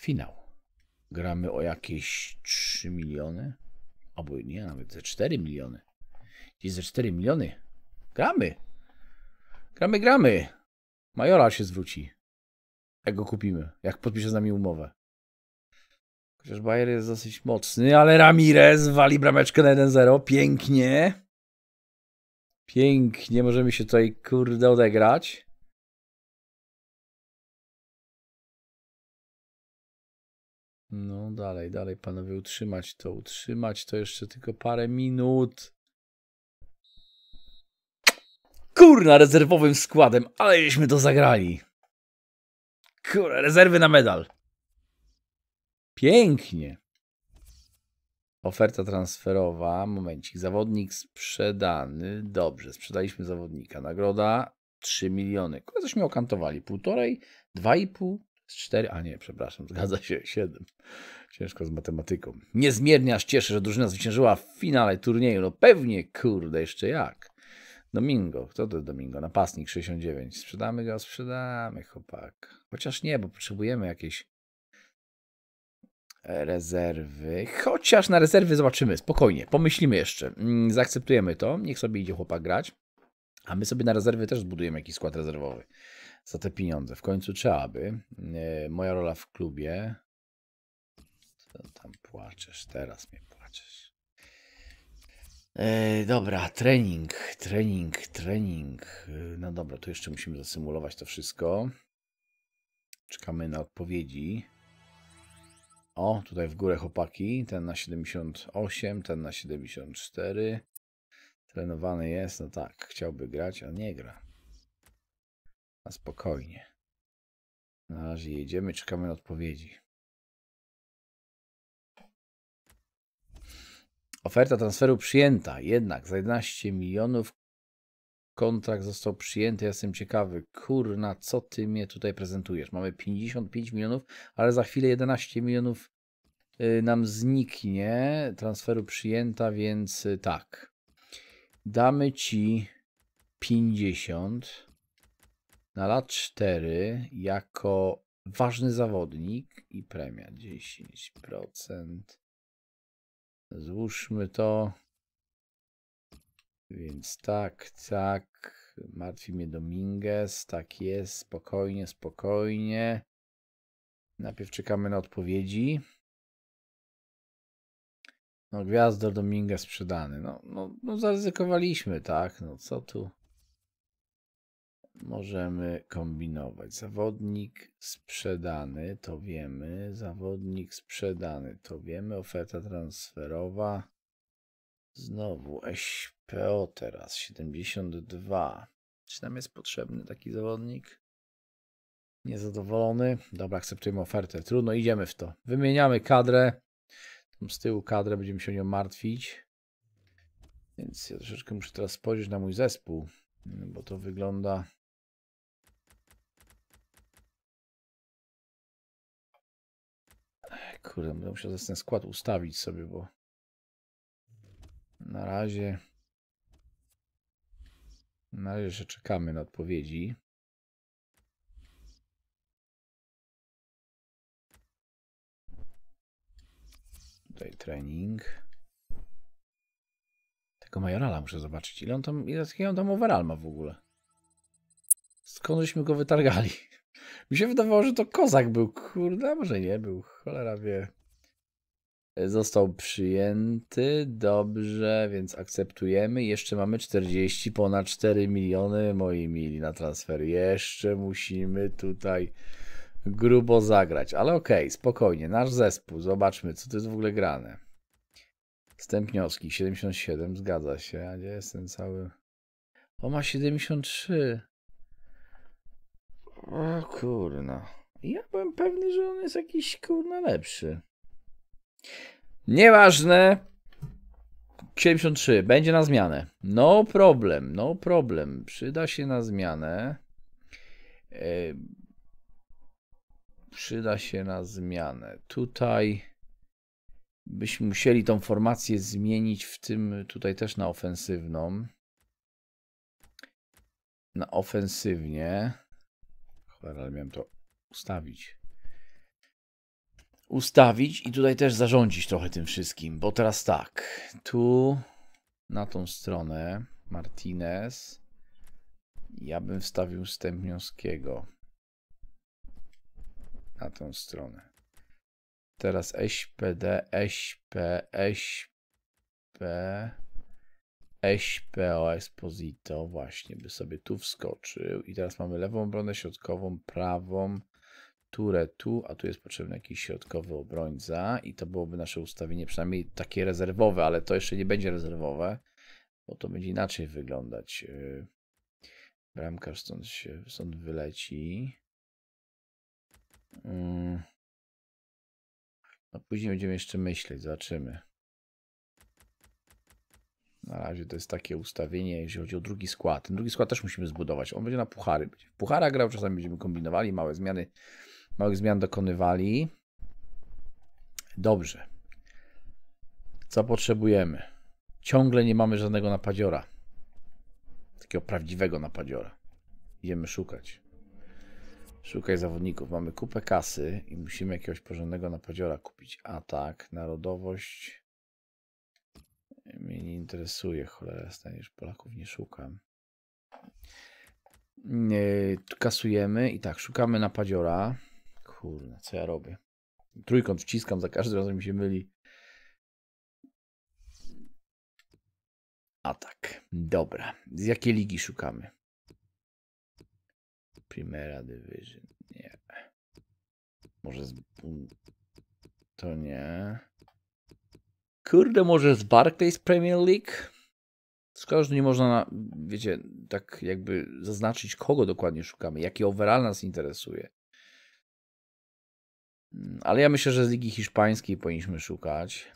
finał. Gramy o jakieś 3 miliony, albo nie, nawet ze 4 miliony. Gdzieś ze 4 miliony. Gramy. Gramy, gramy. Majora się zwróci. Jak go kupimy, jak podpisze z nami umowę. Chociaż Bayer jest dosyć mocny, ale Ramirez wali brameczkę na 1-0. Pięknie. Pięknie możemy się tutaj, kurde, odegrać. No dalej, dalej panowie, utrzymać to, utrzymać to jeszcze tylko parę minut. Kurna, rezerwowym składem, ale żeśmy to zagrali. Kurna, rezerwy na medal. Pięknie. Oferta transferowa, momencik, zawodnik sprzedany, dobrze, sprzedaliśmy zawodnika, nagroda 3 miliony. Kogo żeśmy okantowali? Półtorej, 2,5, z 4, a nie, przepraszam, zgadza się, 7. Ciężko z matematyką. Niezmiernie aż cieszę, że drużyna zwyciężyła w finale turnieju. No pewnie, kurde, jeszcze jak. Domingo, kto to jest Domingo? Napastnik 69. Sprzedamy go, sprzedamy, chłopak. Chociaż nie, bo potrzebujemy jakiejś rezerwy. Chociaż na rezerwy zobaczymy, spokojnie, pomyślimy jeszcze. Mm, zaakceptujemy to, niech sobie idzie chłopak grać. A my sobie na rezerwy też zbudujemy jakiś skład rezerwowy za te pieniądze. W końcu trzeba by. E, moja rola w klubie. Co tam płaczesz? Teraz mnie płaczesz. E, dobra, trening, trening, trening. E, no dobra, tu jeszcze musimy zasymulować to wszystko. Czekamy na odpowiedzi. O, tutaj w górę chłopaki. Ten na 78, ten na 74. Trenowany jest, no tak, chciałby grać, a nie gra. Na spokojnie. Na razie jedziemy, czekamy na odpowiedzi. Oferta transferu przyjęta, jednak za 11 milionów kontrakt został przyjęty. Ja jestem ciekawy, kurna, co ty mnie tutaj prezentujesz? Mamy 55 milionów, ale za chwilę 11 milionów y, nam zniknie. Transferu przyjęta, więc y, tak. Damy ci 50 na lat 4 jako ważny zawodnik i premia 10%. Złóżmy to. Więc tak, tak. Martwi mnie Dominguez. Tak jest. Spokojnie, spokojnie. Najpierw czekamy na odpowiedzi. No, gwiazdo Dominguez sprzedany. No, no, no zaryzykowaliśmy, tak? No co tu? możemy kombinować. Zawodnik sprzedany, to wiemy. Zawodnik sprzedany, to wiemy. Oferta transferowa. Znowu SPO teraz, 72. Czy nam jest potrzebny taki zawodnik? Niezadowolony? Dobra, akceptujemy ofertę. Trudno, idziemy w to. Wymieniamy kadrę. Tam z tyłu kadrę, będziemy się nią martwić. Więc ja troszeczkę muszę teraz spojrzeć na mój zespół, bo to wygląda Kurde, będę musiał ten skład ustawić sobie, bo na razie na razie jeszcze czekamy na odpowiedzi. Tutaj trening. Tego majorala muszę zobaczyć. Ile on tam, ile, on tam overall ma w ogóle? Skąd żeśmy go wytargali? Mi się wydawało, że to kozak był, kurde, może nie był, cholera wie. Został przyjęty, dobrze, więc akceptujemy. Jeszcze mamy 40, ponad 4 miliony moi mili na transfer. Jeszcze musimy tutaj grubo zagrać, ale okej, okay, spokojnie. Nasz zespół, zobaczmy, co to jest w ogóle grane. Stępnioski, 77, zgadza się. A gdzie jest ten cały... O, ma 73. O kurna. Ja byłem pewny, że on jest jakiś kurna lepszy. Nieważne. 73. Będzie na zmianę. No problem, no problem. Przyda się na zmianę. przyda się na zmianę. Tutaj byśmy musieli tą formację zmienić w tym, tutaj też na ofensywną. Na ofensywnie. Cholera, ale miałem to ustawić. Ustawić i tutaj też zarządzić trochę tym wszystkim, bo teraz tak. Tu na tą stronę Martinez. Ja bym wstawił Stępniowskiego na tą stronę. Teraz SPD, SP, SP. Eśpeo Esposito właśnie by sobie tu wskoczył. I teraz mamy lewą obronę środkową, prawą, turę tu, a tu jest potrzebny jakiś środkowy obrońca. I to byłoby nasze ustawienie, przynajmniej takie rezerwowe, ale to jeszcze nie będzie rezerwowe, bo to będzie inaczej wyglądać. Yy, bramkarz stąd, się, stąd wyleci. Mm. No później będziemy jeszcze myśleć, zobaczymy. Na razie to jest takie ustawienie, jeśli chodzi o drugi skład. Ten drugi skład też musimy zbudować. On będzie na puchary. w puchara grał, czasami będziemy kombinowali, małe zmiany, małych zmian dokonywali. Dobrze. Co potrzebujemy? Ciągle nie mamy żadnego napadziora. Takiego prawdziwego napadziora. Idziemy szukać. Szukaj zawodników. Mamy kupę kasy i musimy jakiegoś porządnego napadziora kupić. A tak narodowość mnie nie interesuje, cholera staniesz Polaków nie szukam. kasujemy i tak, szukamy napadziora. Kurde, co ja robię? Trójkąt wciskam, za każdym razem mi się myli. a tak Dobra. Z jakiej ligi szukamy? Primera Division. Nie. Może z... To nie. Kurde, może z Barclays Premier League? Skoro nie można, na, wiecie, tak jakby zaznaczyć, kogo dokładnie szukamy, jaki overall nas interesuje. Mm, ale ja myślę, że z Ligi Hiszpańskiej powinniśmy szukać.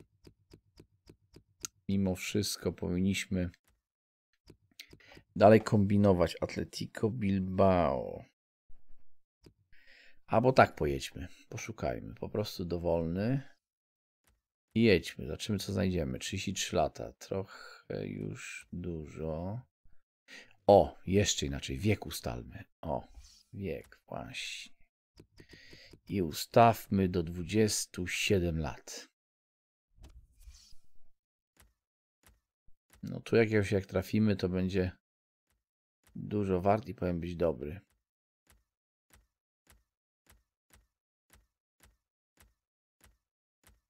Mimo wszystko powinniśmy dalej kombinować. Atletico Bilbao. Albo tak pojedźmy. Poszukajmy. Po prostu dowolny jedźmy, zobaczymy co znajdziemy. 33 lata, trochę już dużo. O, jeszcze inaczej, wiek ustalmy. O, wiek właśnie. I ustawmy do 27 lat. No tu już jak trafimy, to będzie dużo wart i powinien być dobry.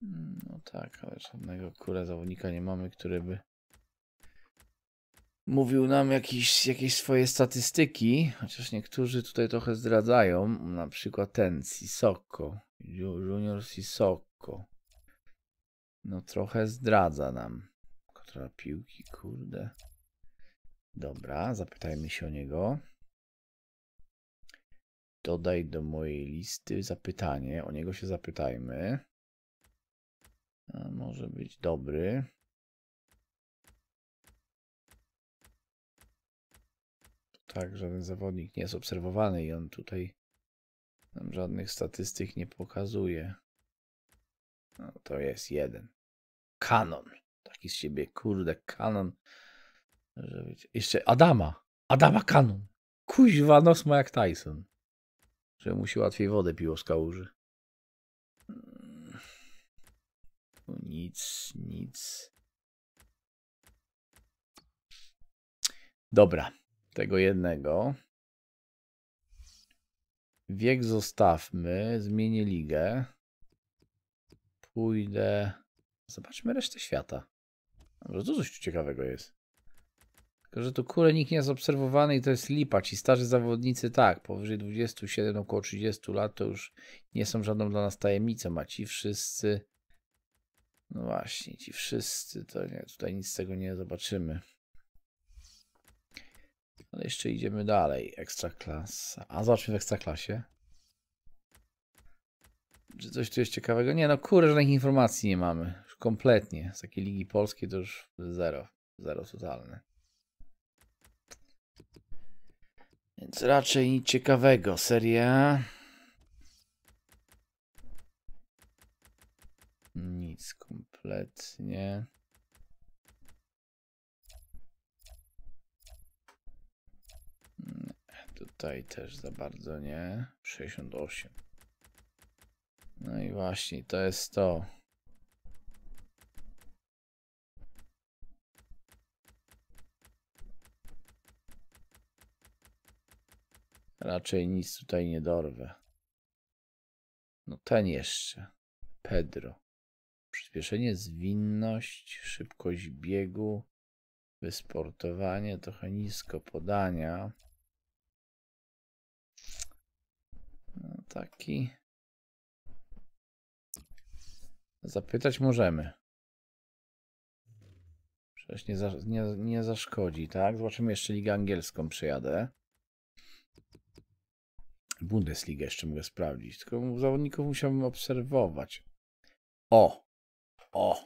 No tak, ale żadnego kura zawodnika nie mamy, który by mówił nam jakieś, jakieś swoje statystyki, chociaż niektórzy tutaj trochę zdradzają, na przykład ten Sisoko, Junior Sisoko. No trochę zdradza nam. Kontra piłki, kurde. Dobra, zapytajmy się o niego. Dodaj do mojej listy zapytanie. O niego się zapytajmy może być dobry. Tak, żaden zawodnik nie jest obserwowany i on tutaj nam żadnych statystyk nie pokazuje. No to jest jeden. Kanon. Taki z siebie, kurde, kanon. Jeszcze Adama. Adama kanon. Kuźwa nos ma jak Tyson. Że musi łatwiej wodę piło z kałuży. nic, nic. Dobra, tego jednego. Wiek zostawmy, zmienię ligę. Pójdę... Zobaczmy resztę świata. Może coś tu ciekawego jest. Tylko, że tu kule nikt nie jest obserwowany i to jest lipa. Ci starzy zawodnicy tak, powyżej 27, około 30 lat to już nie są żadną dla nas tajemnicą, a ci wszyscy no właśnie, ci wszyscy, to nie, tutaj nic z tego nie zobaczymy. Ale jeszcze idziemy dalej, ekstra klasa. A zobaczmy w ekstraklasie. Czy coś tu jest ciekawego? Nie, no kurde, żadnych informacji nie mamy. Już kompletnie. Z takiej Ligi Polskiej to już zero. Zero totalne. Więc raczej nic ciekawego. Seria... Nic kompletnie. Mm, tutaj też za bardzo nie. 68. No i właśnie, to jest to. Raczej nic tutaj nie dorwę. No ten jeszcze. Pedro. Przyspieszenie, zwinność, szybkość biegu, wysportowanie, trochę nisko podania. No, taki. Zapytać możemy. Przecież nie, za, nie, nie zaszkodzi, tak? Zobaczymy jeszcze ligę angielską przyjadę. Bundesligę jeszcze mogę sprawdzić, tylko zawodników musiałbym obserwować. O! O,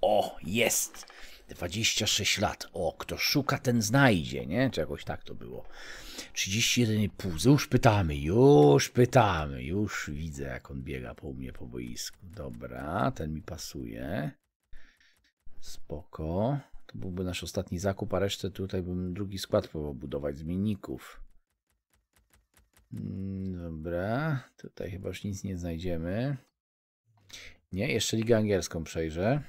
o, jest. 26 lat. O, kto szuka, ten znajdzie, nie? Czy jakoś tak to było. 31,5. Już pytamy, już pytamy. Już widzę, jak on biega po mnie po boisku. Dobra, ten mi pasuje. Spoko. To byłby nasz ostatni zakup, a resztę tutaj bym drugi skład próbował budować zmienników. Mm, dobra, tutaj chyba już nic nie znajdziemy. Nie, jeszcze ligę angielską przejrzę.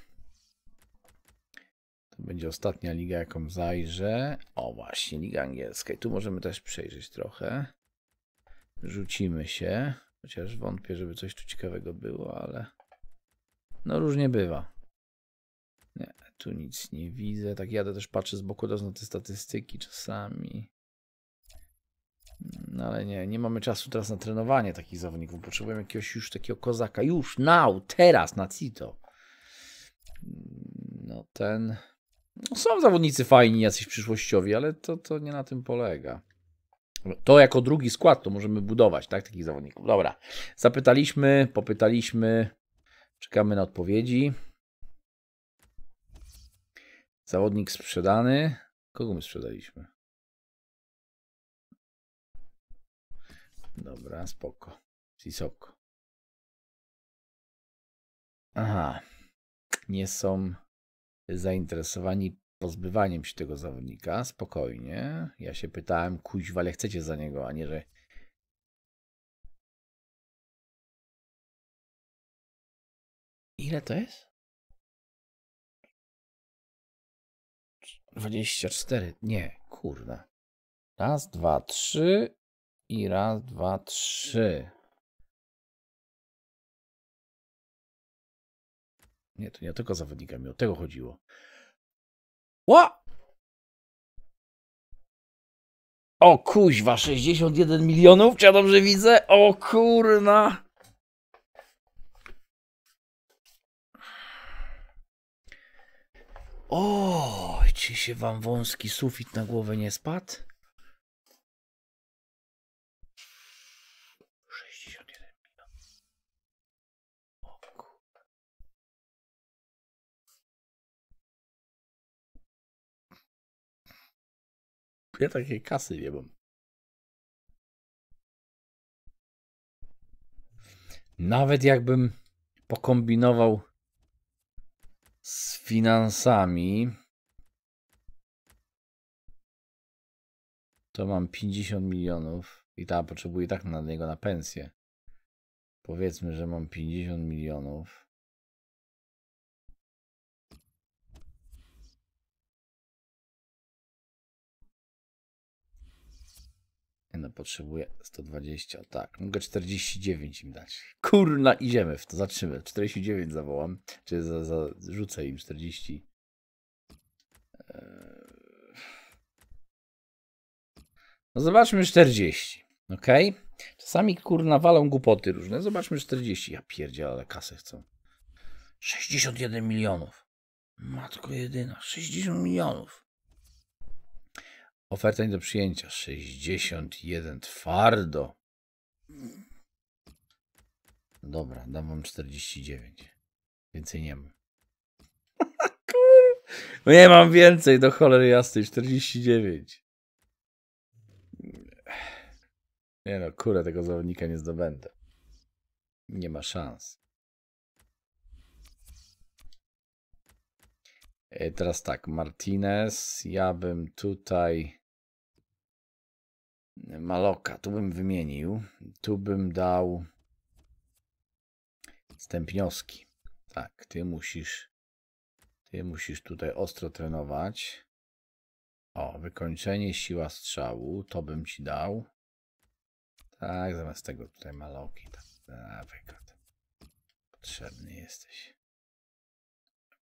To będzie ostatnia liga, jaką zajrzę. O właśnie, liga angielska. I tu możemy też przejrzeć trochę. Rzucimy się. Chociaż wątpię, żeby coś tu ciekawego było, ale... No różnie bywa. Nie, tu nic nie widzę. Tak jadę też patrzę z boku, to są te statystyki czasami. No ale nie, nie mamy czasu teraz na trenowanie takich zawodników. Potrzebujemy jakiegoś już takiego kozaka. Już, now, teraz, na Cito. Mm, no ten... No, są zawodnicy fajni, jacyś przyszłościowi, ale to, to nie na tym polega. To jako drugi skład to możemy budować, tak? Takich zawodników. Dobra. Zapytaliśmy, popytaliśmy. Czekamy na odpowiedzi. Zawodnik sprzedany. Kogo my sprzedaliśmy? Dobra, spoko. Sisoko. Aha. Nie są zainteresowani pozbywaniem się tego zawodnika. Spokojnie. Ja się pytałem, kuźwa, ale chcecie za niego, a nie, że... Ile to jest? 24. Nie, kurde. Raz, dwa, trzy, i raz, dwa, trzy. Nie, to nie tylko zawodnika mi o tego chodziło. Ła! O kuźwa, 61 milionów, czy ja dobrze widzę? O kurna! O, czy się wam wąski sufit na głowę nie spadł? Ja takiej kasy nie mam. Nawet jakbym pokombinował z finansami, to mam 50 milionów i ta potrzebuję tak na niego na pensję. Powiedzmy, że mam 50 milionów. No potrzebuję 120, tak. Mogę 49 im dać. Kurna, idziemy w to, zatrzymy. 49 zawołam, czy za, za, rzucę im 40. Eee. No zobaczmy 40, ok? Czasami kurna walą głupoty różne. Zobaczmy 40. Ja pierdzielę, ale kasę chcą. 61 milionów. Matko jedyna, 60 milionów. Oferta nie do przyjęcia. 61 twardo. No dobra, dam wam 49. Więcej nie mam. No nie mam więcej, do cholery jasnej. 49. Nie no, kurę tego zawodnika nie zdobędę. Nie ma szans. E, teraz tak, Martinez, ja bym tutaj e, Maloka, tu bym wymienił, tu bym dał wstępnioski. Tak, ty musisz ty musisz tutaj ostro trenować. O, wykończenie, siła strzału, to bym ci dał. Tak, zamiast tego tutaj Maloki, tak, na Potrzebny jesteś.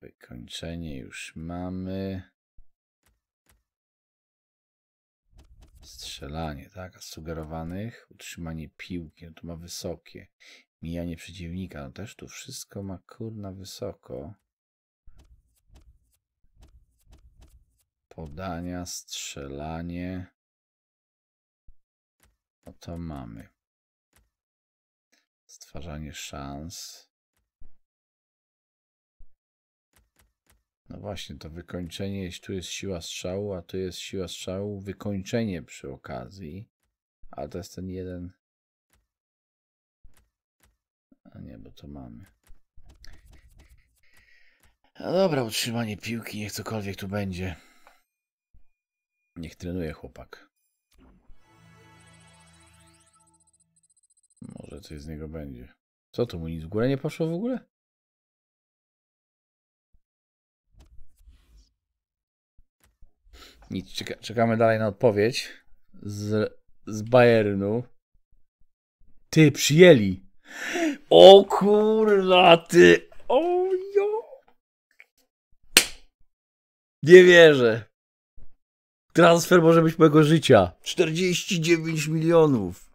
Wykończenie już mamy. Strzelanie, tak? A sugerowanych. Utrzymanie piłki, no to ma wysokie. Mijanie przeciwnika, no też tu wszystko ma kurna wysoko. Podania, strzelanie. No to mamy. Stwarzanie szans. No właśnie, to wykończenie, jeśli tu jest siła strzału, a tu jest siła strzału, wykończenie przy okazji. A to jest ten jeden... A nie, bo to mamy. No dobra, utrzymanie piłki, niech cokolwiek tu będzie. Niech trenuje chłopak. Może coś z niego będzie. Co tu mu nic w górę nie poszło w ogóle? Nic, czeka czekamy dalej na odpowiedź z, z Bayernu. Ty, przyjęli! O kurwa, ty! O jo! Nie wierzę. Transfer może być mojego życia. 49 milionów.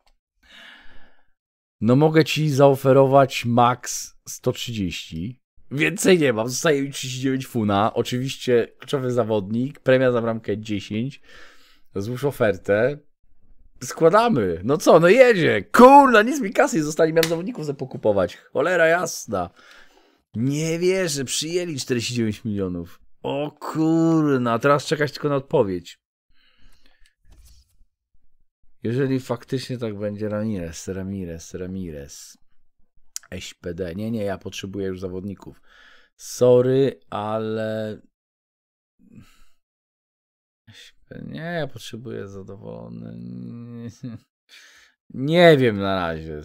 No mogę ci zaoferować max 130. Więcej nie mam. Zostaje mi 39 funa. Oczywiście kluczowy zawodnik. Premia za bramkę 10. Złóż ofertę. Składamy. No co, no jedzie. Kurna, nic mi kasy zostali. Miałem zawodników ze pokupować. Cholera jasna. Nie wierzę. Przyjęli 49 milionów. O kurna. Teraz czekać tylko na odpowiedź. Jeżeli faktycznie tak będzie Ramirez, Ramirez, Ramirez. SPD. Nie, nie, ja potrzebuję już zawodników. Sorry, ale. Nie, ja potrzebuję zadowolony. Nie, nie wiem na razie.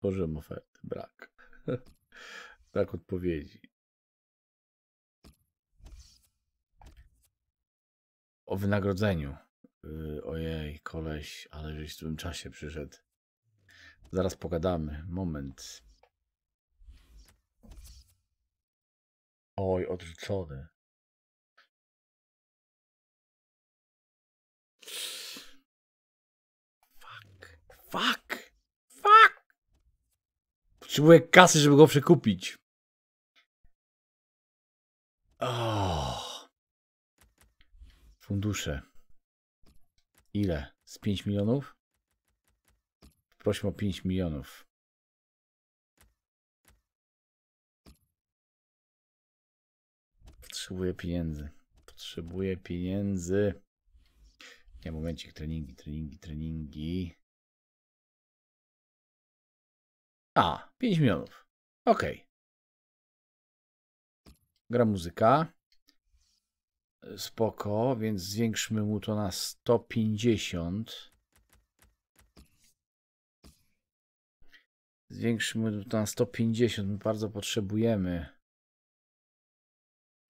Poziom oferty, brak. Brak odpowiedzi. O wynagrodzeniu. Y, ojej, koleś, ale żeś w tym czasie przyszedł. Zaraz pogadamy. Moment. Oj, odrzucony. Fuck. Fuck. Fuck. Potrzebuję kasy, żeby go przekupić. Oh. Fundusze. Ile? Z 5 milionów? Prośmy o 5 milionów. Potrzebuję pieniędzy. Potrzebuję pieniędzy. Nie, momencik, treningi, treningi, treningi. A, 5 milionów. Ok. Gra muzyka. Spoko, więc zwiększmy mu to na 150. Zwiększmy to na 150. My bardzo potrzebujemy.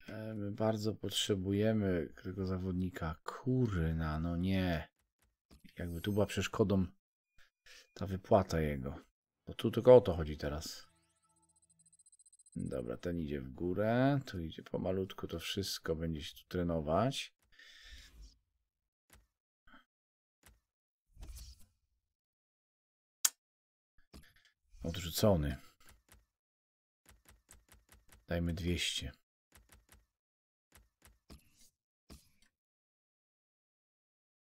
E, my bardzo potrzebujemy tego zawodnika. Kurna, no nie. Jakby tu była przeszkodą ta wypłata jego. Bo tu tylko o to chodzi teraz. Dobra, ten idzie w górę. Tu idzie pomalutku to wszystko. Będzie się tu trenować. Odrzucony. Dajmy 200.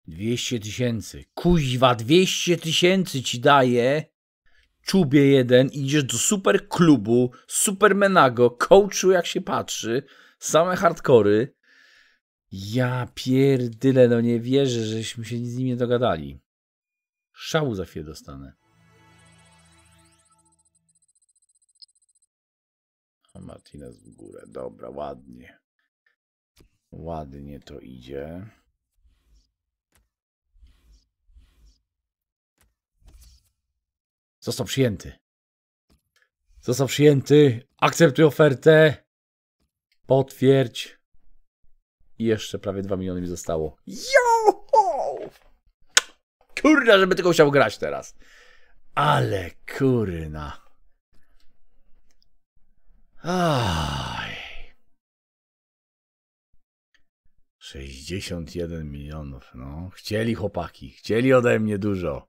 Dwieście tysięcy. Kuźwa, dwieście tysięcy ci daje. Czubie jeden, idziesz do super klubu, super menago, coachu jak się patrzy, same hardkory. Ja pierdyle, no nie wierzę, żeśmy się z nim nie dogadali. Szału za chwilę dostanę. Martinez w górę. Dobra, ładnie. Ładnie to idzie. Został przyjęty. Został przyjęty. Akceptuj ofertę. Potwierdź. I jeszcze prawie 2 miliony mi zostało. Jo! Kurna, żeby tylko chciał grać teraz. Ale kurna. Aj. 61 milionów, no. Chcieli chłopaki, chcieli ode mnie dużo.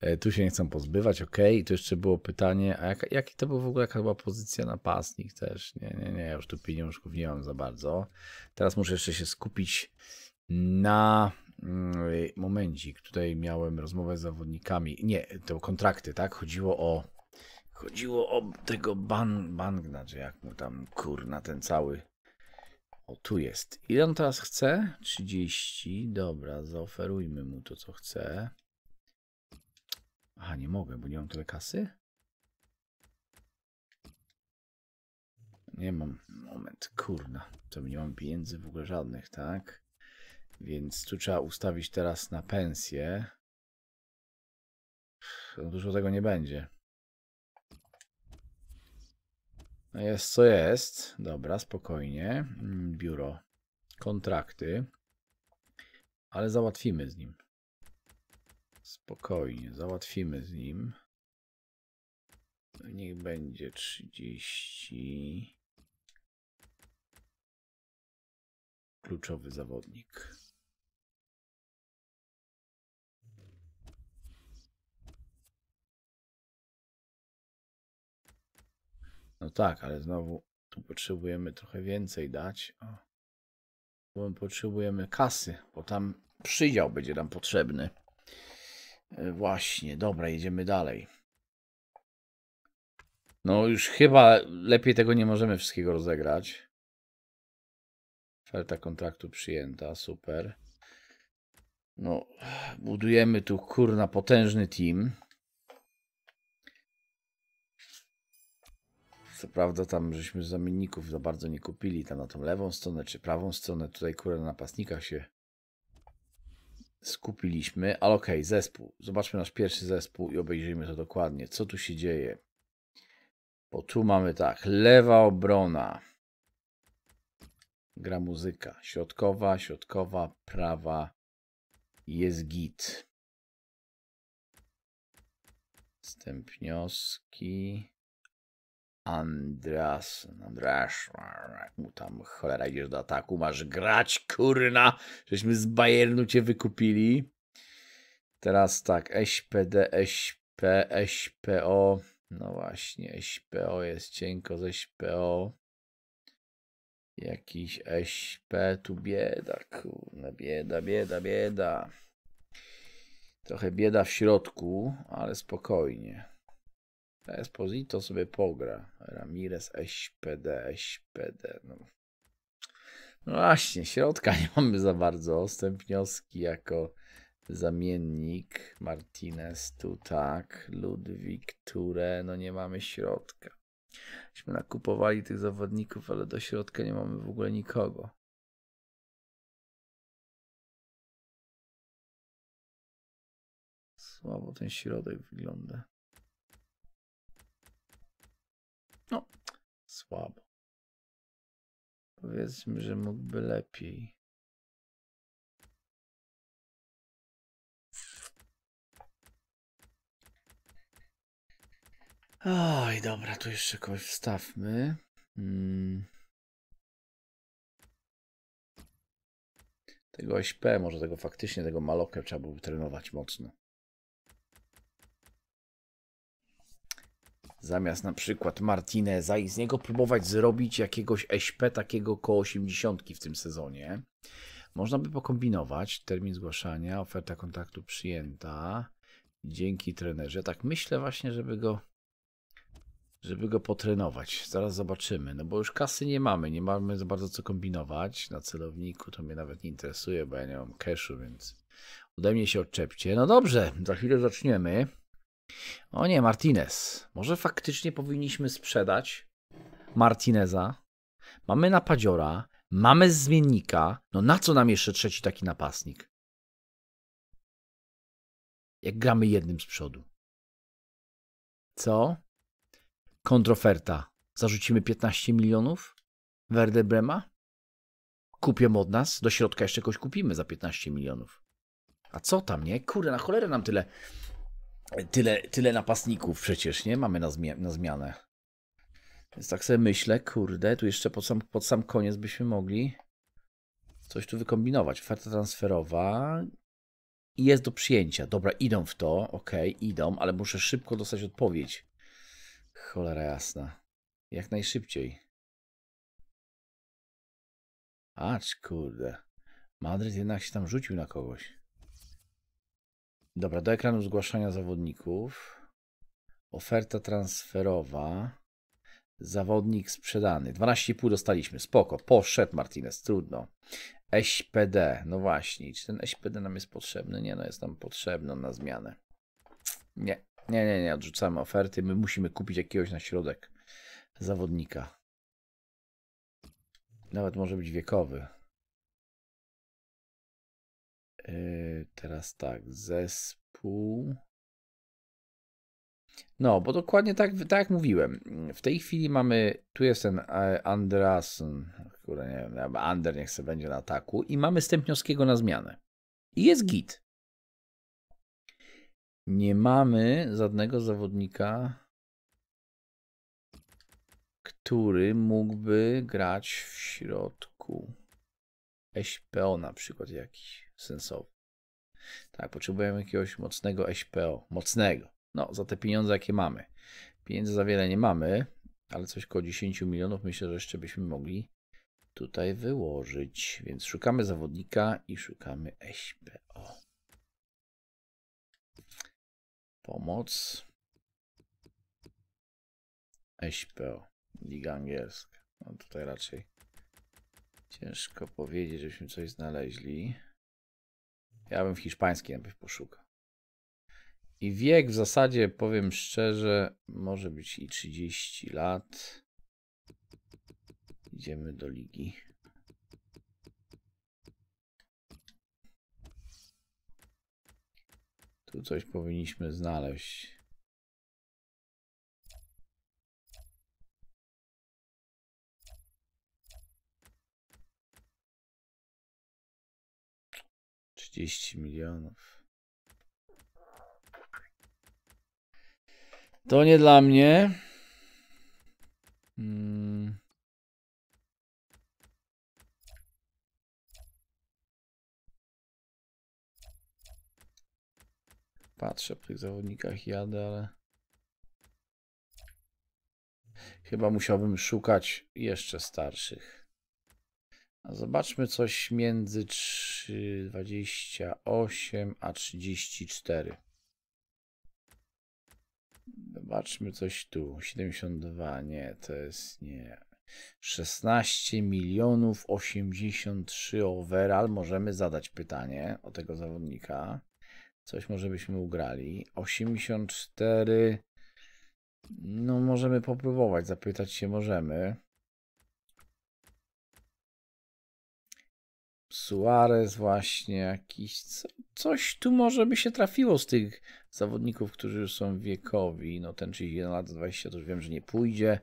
E, tu się nie chcą pozbywać, ok. I tu jeszcze było pytanie, a jak, jaki to był w ogóle, jaka była pozycja napastnik też? Nie, nie, nie, ja już tu pieniążków nie mam za bardzo. Teraz muszę jeszcze się skupić na mm, momencik. Tutaj miałem rozmowę z zawodnikami. Nie, to kontrakty, tak? Chodziło o Chodziło o tego ban, Bangna, czy jak mu tam, kurna, ten cały. O, tu jest. Ile on teraz chce? 30. Dobra, zaoferujmy mu to, co chce. Aha, nie mogę, bo nie mam tyle kasy? Nie mam. Moment, kurna. To nie mam pieniędzy w ogóle żadnych, tak? Więc tu trzeba ustawić teraz na pensję. No, dużo tego nie będzie. No jest co jest. Dobra, spokojnie. Mm, biuro. Kontrakty. Ale załatwimy z nim. Spokojnie, załatwimy z nim. Niech będzie 30. Kluczowy zawodnik. No tak, ale znowu tu potrzebujemy trochę więcej dać. O. potrzebujemy kasy, bo tam przydział będzie nam potrzebny. E, właśnie, dobra, jedziemy dalej. No już chyba lepiej tego nie możemy wszystkiego rozegrać. Oferta kontraktu przyjęta, super. No, budujemy tu kurna potężny team. Co prawda tam żeśmy zamienników za bardzo nie kupili, tam na tą lewą stronę czy prawą stronę, tutaj kurę na napastnikach się skupiliśmy, ale okej, okay, zespół. Zobaczmy nasz pierwszy zespół i obejrzyjmy to dokładnie. Co tu się dzieje? Bo tu mamy tak, lewa obrona. Gra muzyka. Środkowa, środkowa, prawa. Jest git. Wstępnioski. Andreas, Andras, mu tam cholera idziesz do ataku, masz grać, kurna, żeśmy z Bayernu cię wykupili. Teraz tak, SPD, SP, SPO, no właśnie, SPO jest cienko ze SPO. Jakiś SP, tu bieda, kurna, bieda, bieda, bieda. Trochę bieda w środku, ale spokojnie. Esposito sobie pogra. Ramirez, SPD, SPD. No. no właśnie, środka nie mamy za bardzo. Stępnioski jako zamiennik. Martinez tu tak. Ludwik, Ture. No nie mamy środka. Myśmy nakupowali tych zawodników, ale do środka nie mamy w ogóle nikogo. Słabo ten środek wygląda. słabo. Powiedzmy, że mógłby lepiej. Oj, dobra, tu jeszcze kogoś wstawmy. Hmm. Tego SP, może tego faktycznie, tego malokę trzeba byłoby trenować mocno. Zamiast na przykład Martineza i z niego próbować zrobić jakiegoś eśpę takiego koło 80 w tym sezonie. Można by pokombinować. Termin zgłaszania, oferta kontaktu przyjęta. Dzięki trenerze. Tak myślę właśnie, żeby go żeby go potrenować. Zaraz zobaczymy, no bo już kasy nie mamy, nie mamy za bardzo co kombinować na celowniku, to mnie nawet nie interesuje, bo ja nie mam cashu, więc ode mnie się odczepcie. No dobrze, za chwilę zaczniemy. O nie, Martinez. Może faktycznie powinniśmy sprzedać Martineza. Mamy napadziora, mamy zmiennika. No na co nam jeszcze trzeci taki napastnik? Jak gramy jednym z przodu. Co? Kontroferta. Zarzucimy 15 milionów? Werder Brema? Kupią od nas? Do środka jeszcze kogoś kupimy za 15 milionów. A co tam, nie? Kurde, na cholerę nam tyle tyle, tyle napastników przecież, nie? Mamy na, na zmianę. Więc tak sobie myślę, kurde, tu jeszcze pod sam, pod sam koniec byśmy mogli coś tu wykombinować. Oferta transferowa jest do przyjęcia. Dobra, idą w to, ok, idą, ale muszę szybko dostać odpowiedź. Cholera jasna. Jak najszybciej. Acz, kurde. Madryt jednak się tam rzucił na kogoś. Dobra, do ekranu zgłaszania zawodników. Oferta transferowa. Zawodnik sprzedany. 12,5 dostaliśmy. Spoko. Poszedł Martinez. Trudno. SPD. No właśnie. Czy ten SPD nam jest potrzebny? Nie, no jest nam potrzebny na zmianę. Nie. Nie, nie, nie. Odrzucamy oferty. My musimy kupić jakiegoś na środek zawodnika. Nawet może być wiekowy. Yy, teraz tak, zespół. No, bo dokładnie tak, tak jak mówiłem. W tej chwili mamy, tu jest ten e, Andrasen, kurde, nie wiem, Ander niech se będzie na ataku i mamy Stępniowskiego na zmianę. I jest git. Nie mamy żadnego zawodnika, który mógłby grać w środku. SPO na przykład jakiś sensowny. Tak, potrzebujemy jakiegoś mocnego SPO. Mocnego. No, za te pieniądze, jakie mamy. Pieniędzy za wiele nie mamy, ale coś koło 10 milionów myślę, że jeszcze byśmy mogli tutaj wyłożyć. Więc szukamy zawodnika i szukamy SPO. Pomoc. SPO. Liga angielska. No tutaj raczej ciężko powiedzieć, żebyśmy coś znaleźli. Ja bym hiszpański najpierw poszukał. I wiek w zasadzie, powiem szczerze, może być i 30 lat. Idziemy do ligi. Tu coś powinniśmy znaleźć. 30 milionów. To nie dla mnie. Hmm. Patrzę w tych zawodnikach, jadę, ale... Chyba musiałbym szukać jeszcze starszych. Zobaczmy coś między 3, 28 a 34. Zobaczmy coś tu. 72, nie, to jest nie. 16 milionów 83 overall. Możemy zadać pytanie o tego zawodnika. Coś może byśmy ugrali. 84. No możemy popróbować, zapytać się możemy. Suarez właśnie jakiś, co, coś tu może by się trafiło z tych zawodników, którzy już są wiekowi, no ten 31 lat, 20 to już wiem, że nie pójdzie.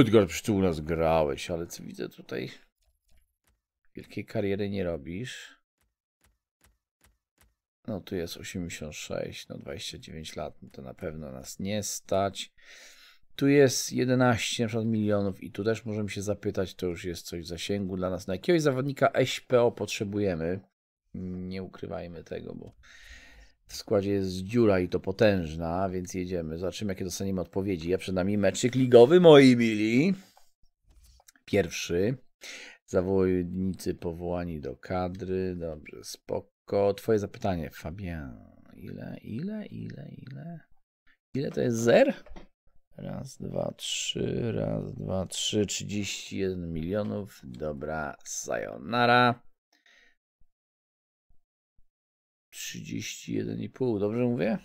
Edgar, przecież ty u nas grałeś, ale co widzę tutaj, wielkiej kariery nie robisz. No tu jest 86, no 29 lat, no to na pewno nas nie stać. Tu jest 11 milionów i tu też możemy się zapytać, to już jest coś w zasięgu dla nas. Na jakiegoś zawodnika SPO potrzebujemy. Nie ukrywajmy tego, bo w składzie jest dziura i to potężna, więc jedziemy. Zobaczymy, jakie dostaniemy odpowiedzi. A przed nami meczyk ligowy, moi mili. Pierwszy. Zawodnicy powołani do kadry. Dobrze, spoko. Twoje zapytanie, Fabian. Ile, ile, ile, ile? Ile to jest zer? Raz, dwa, trzy, raz, dwa, trzy, 31 milionów. Dobra, sayonara. 31,5, dobrze mówię?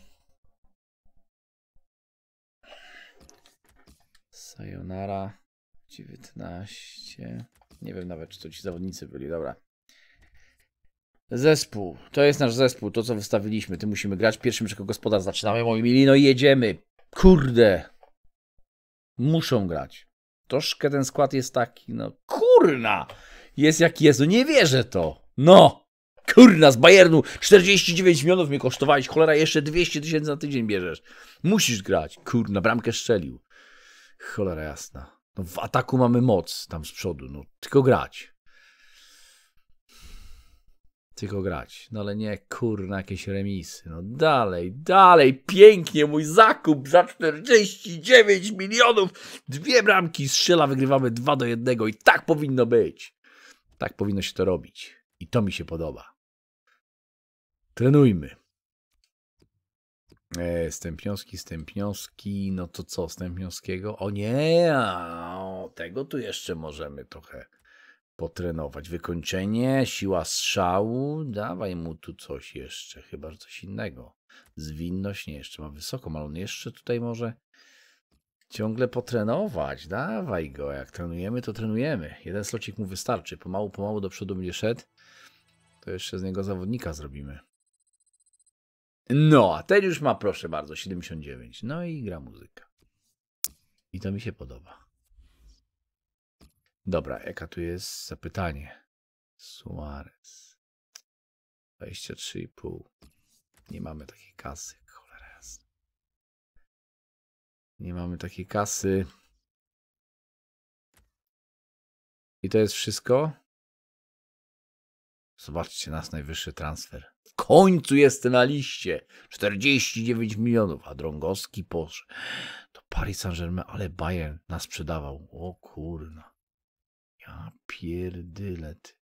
Sayonara 19. Nie wiem nawet, czy to ci zawodnicy byli, dobra. Zespół. To jest nasz zespół, to co wystawiliśmy. Ty musimy grać pierwszym, czego gospodarz zaczynamy. Moi mili, no i jedziemy. Kurde. Muszą grać. Troszkę ten skład jest taki, no kurna! Jest jak Jezu, nie wierzę to. No! Kurna, z Bayernu 49 milionów mnie kosztowałeś, cholera, jeszcze 200 tysięcy na tydzień bierzesz. Musisz grać. Kurna, bramkę strzelił. Cholera jasna. No, w ataku mamy moc tam z przodu, no tylko grać tylko grać. No ale nie, kur na jakieś remisy. No dalej, dalej, pięknie, mój zakup za 49 milionów. Dwie bramki strzela, wygrywamy 2 do 1 i tak powinno być. Tak powinno się to robić. I to mi się podoba. Trenujmy. E, stępnioski, stępnioski, no to co, stępnioskiego? O nie, o, tego tu jeszcze możemy trochę potrenować. Wykończenie, siła strzału, dawaj mu tu coś jeszcze, chyba coś innego. Zwinność nie, jeszcze ma wysoką, ale on jeszcze tutaj może ciągle potrenować. Dawaj go, jak trenujemy, to trenujemy. Jeden slocik mu wystarczy, pomału, pomału do przodu mnie szedł. To jeszcze z niego zawodnika zrobimy. No, a ten już ma, proszę bardzo, 79. No i gra muzyka. I to mi się podoba. Dobra, jaka tu jest zapytanie? Suarez. 23,5. Nie mamy takiej kasy. Cholera jasna. Nie mamy takiej kasy. I to jest wszystko? Zobaczcie, nas najwyższy transfer. W końcu jest na liście. 49 milionów, a Drągowski poszedł. To Paris Saint-Germain, ale Bayern nas sprzedawał. O kurna. Ja pierdylet.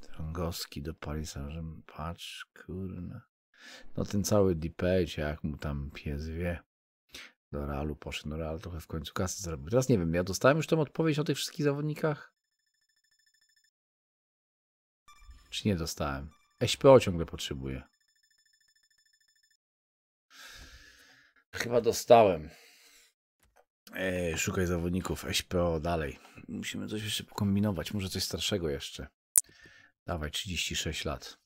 Trągowski do Paris saint Patrz, kurna. No ten cały DPC, jak mu tam pies wie. Do Realu poszedł, no Real trochę w końcu kasy zrobił. Teraz nie wiem, ja dostałem już tą odpowiedź o tych wszystkich zawodnikach? Czy nie dostałem? SPO ciągle potrzebuje. Chyba dostałem. Ej, szukaj zawodników, SPO dalej. Musimy coś jeszcze pokombinować, może coś starszego jeszcze. Dawaj, 36 lat.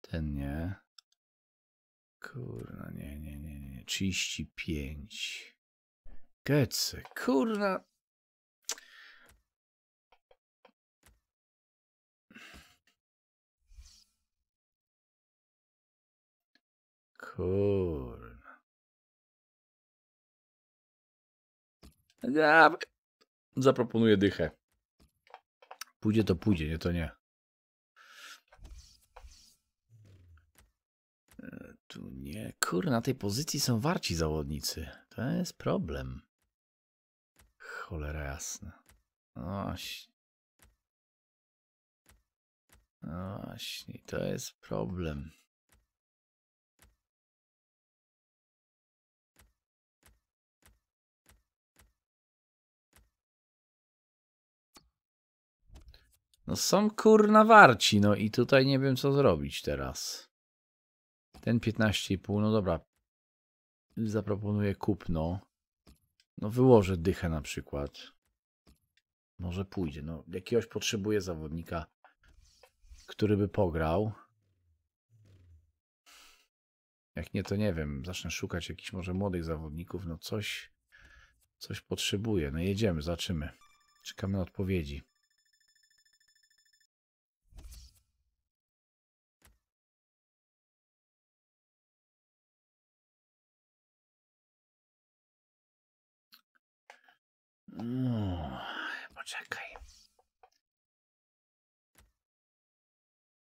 Ten nie. Kurna, nie, nie, nie, nie. 35. Gece, kurna. Cool. Ja zaproponuję dychę. Pójdzie to pójdzie, nie to nie. E, tu nie. Kur, na tej pozycji są warci zawodnicy. To jest problem. Cholera jasna. Oś. Właśnie, to jest problem. No są kurna warci, no i tutaj nie wiem co zrobić teraz. Ten 15,5, no dobra. Zaproponuję kupno. No wyłożę dychę na przykład. Może pójdzie. No jakiegoś potrzebuję zawodnika, który by pograł. Jak nie, to nie wiem. Zacznę szukać jakichś może młodych zawodników. No coś, coś potrzebuję. No jedziemy, zaczymy. Czekamy na odpowiedzi. No, poczekaj.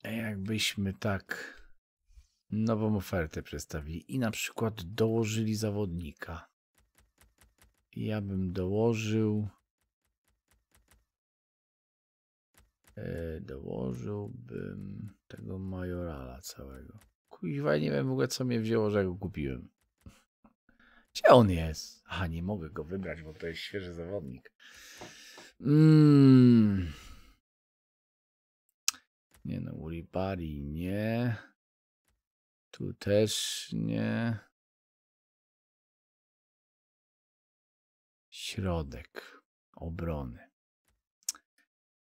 Jakbyśmy tak nową ofertę przedstawili i na przykład dołożyli zawodnika. Ja bym dołożył. E, dołożyłbym tego majorala całego. Kuźwa, nie wiem w ogóle co mnie wzięło, że go kupiłem. Gdzie on jest? A, nie mogę go wybrać, bo to jest świeży zawodnik. Mm. Nie no, Uribari nie. Tu też nie. Środek obrony.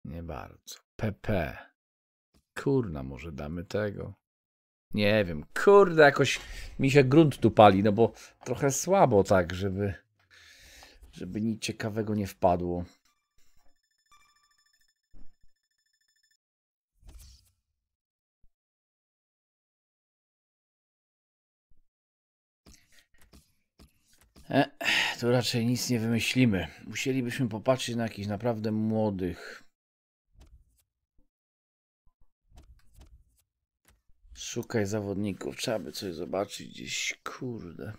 Nie bardzo. PP. Kurna, może damy tego. Nie wiem, kurde, jakoś mi się grunt tu pali, no bo trochę słabo tak, żeby, żeby nic ciekawego nie wpadło. E, tu raczej nic nie wymyślimy. Musielibyśmy popatrzeć na jakichś naprawdę młodych. Szukaj zawodników, trzeba by coś zobaczyć gdzieś, kurde.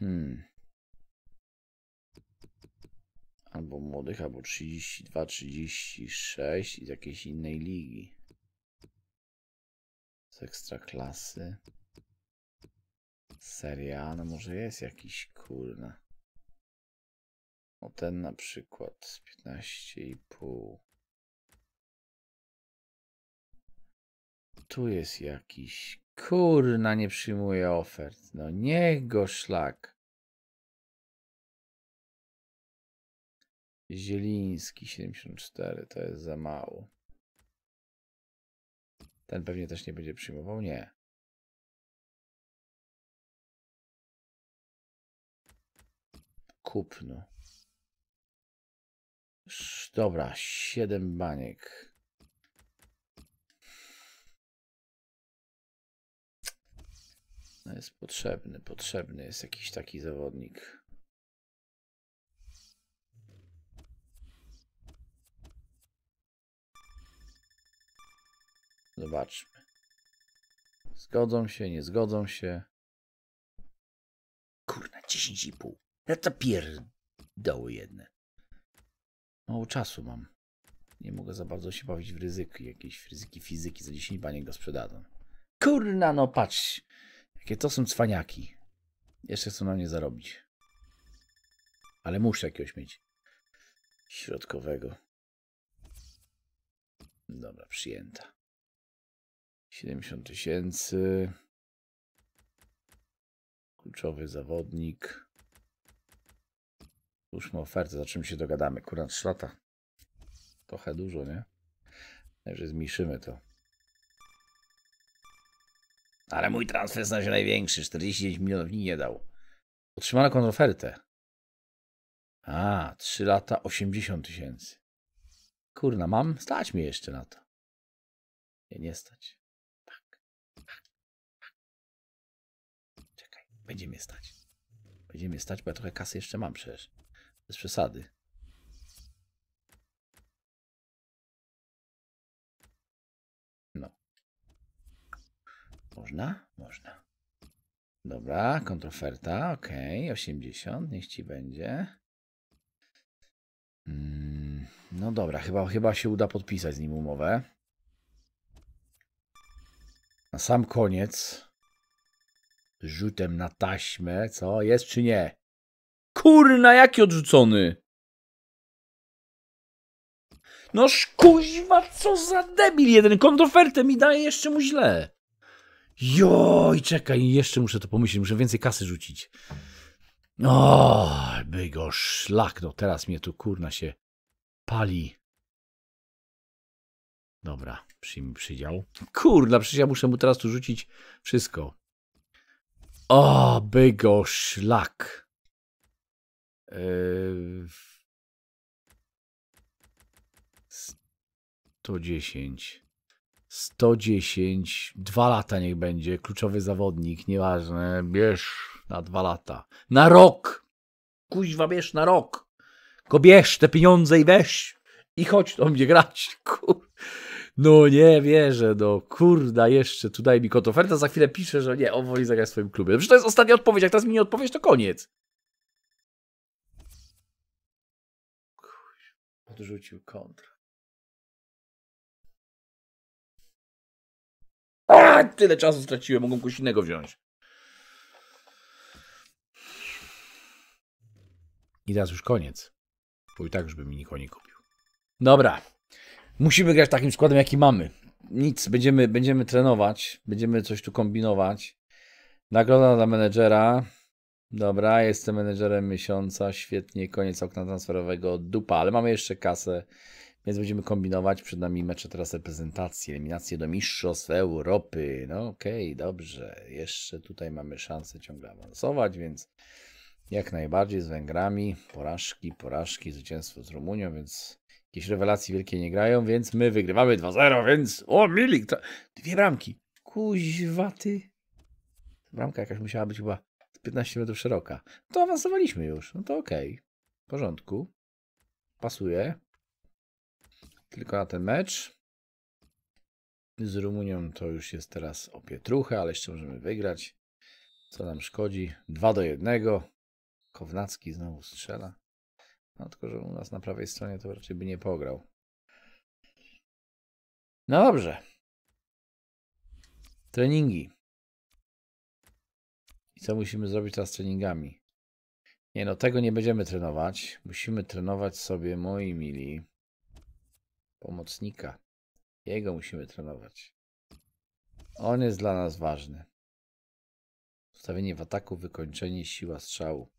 Hmm. Albo młodych, albo 32, 36 i z jakiejś innej ligi. Z klasy, Seria, no może jest jakiś, kurna. O ten na przykład 15,5. tu jest jakiś. Kurna, nie przyjmuje ofert. No niech go szlak. Zieliński 74, to jest za mało. Ten pewnie też nie będzie przyjmował, nie. Kupno. Dobra, 7 baniek. No jest potrzebny, potrzebny jest jakiś taki zawodnik. Zobaczmy. Zgodzą się, nie zgodzą się. Kurna, 10,5. Ja to pierdoły jedne. Mało czasu mam. Nie mogę za bardzo się bawić w ryzyki, jakieś ryzyki fizyki. Za 10 panie go sprzedadzą. Kurna, no patrz. Jakie to są cwaniaki. Jeszcze chcą na mnie zarobić. Ale muszę jakiegoś mieć. Środkowego. Dobra, przyjęta. 70 tysięcy. Kluczowy zawodnik. Już ofertę, za czym się dogadamy. Kurant szlata. Trochę dużo, nie? Że zmniejszymy to. Ale mój transfer jest na największy. 49 milionów nie dał. Otrzymano kontrofertę. A, 3 lata 80 tysięcy. Kurna, mam? Stać mi jeszcze na to. Nie, nie stać. tak. Czekaj, będzie mnie stać. Będzie mnie stać, bo ja trochę kasy jeszcze mam przecież. Bez przesady. Można? Można. Dobra, kontroferta, ok, 80, niech ci będzie. Mm, no dobra, chyba, chyba się uda podpisać z nim umowę. Na sam koniec, rzutem na taśmę, co jest czy nie? Kurna, jaki odrzucony! No szkuźwa, co za debil jeden, kontrofertę mi daje jeszcze mu źle. Joj, czekaj, jeszcze muszę to pomyśleć, muszę więcej kasy rzucić. O, by go szlak, no teraz mnie tu kurna się pali. Dobra, przyjmij przydział. Kurna, przecież ja muszę mu teraz tu rzucić wszystko. O, by go szlak. Yy... 110. 110, dwa lata niech będzie, kluczowy zawodnik, nieważne, bierz na dwa lata, na rok, kuźwa bierz na rok, go bierz te pieniądze i weź i chodź do mnie grać, kur... No nie wierzę, no kurda, jeszcze tu daj mi kot oferta, za chwilę piszę, że nie, on woli zagrać w swoim klubie. Przecież to jest ostatnia odpowiedź, jak teraz mi nie odpowiesz, to koniec. Odrzucił kontrakt. Tak tyle czasu straciłem, mogą kogoś innego wziąć. I teraz już koniec. Bo i tak już by mi nikogo nie kupił. Dobra. Musimy grać takim składem, jaki mamy. Nic, będziemy, będziemy trenować, będziemy coś tu kombinować. Nagroda dla menedżera. Dobra, jestem menedżerem miesiąca, świetnie, koniec okna transferowego, dupa, ale mamy jeszcze kasę więc będziemy kombinować. Przed nami mecze teraz reprezentacji, eliminacje do Mistrzostw Europy. No okej, okay, dobrze. Jeszcze tutaj mamy szansę ciągle awansować, więc jak najbardziej z Węgrami. Porażki, porażki, zwycięstwo z Rumunią, więc jakieś rewelacji wielkie nie grają, więc my wygrywamy 2-0, więc o Milik, to... dwie bramki. Kuźwa ty. Bramka jakaś musiała być chyba 15 metrów szeroka. To awansowaliśmy już, no to okej. Okay. W porządku. Pasuje tylko na ten mecz. Z Rumunią to już jest teraz opietruje, ale jeszcze możemy wygrać. Co nam szkodzi? 2 do 1. Kownacki znowu strzela. No tylko, że u nas na prawej stronie to raczej by nie pograł. No dobrze. Treningi. I co musimy zrobić teraz z treningami? Nie no, tego nie będziemy trenować. Musimy trenować sobie, moi mili pomocnika. Jego musimy trenować. On jest dla nas ważny. Ustawienie w ataku, wykończenie, siła strzału.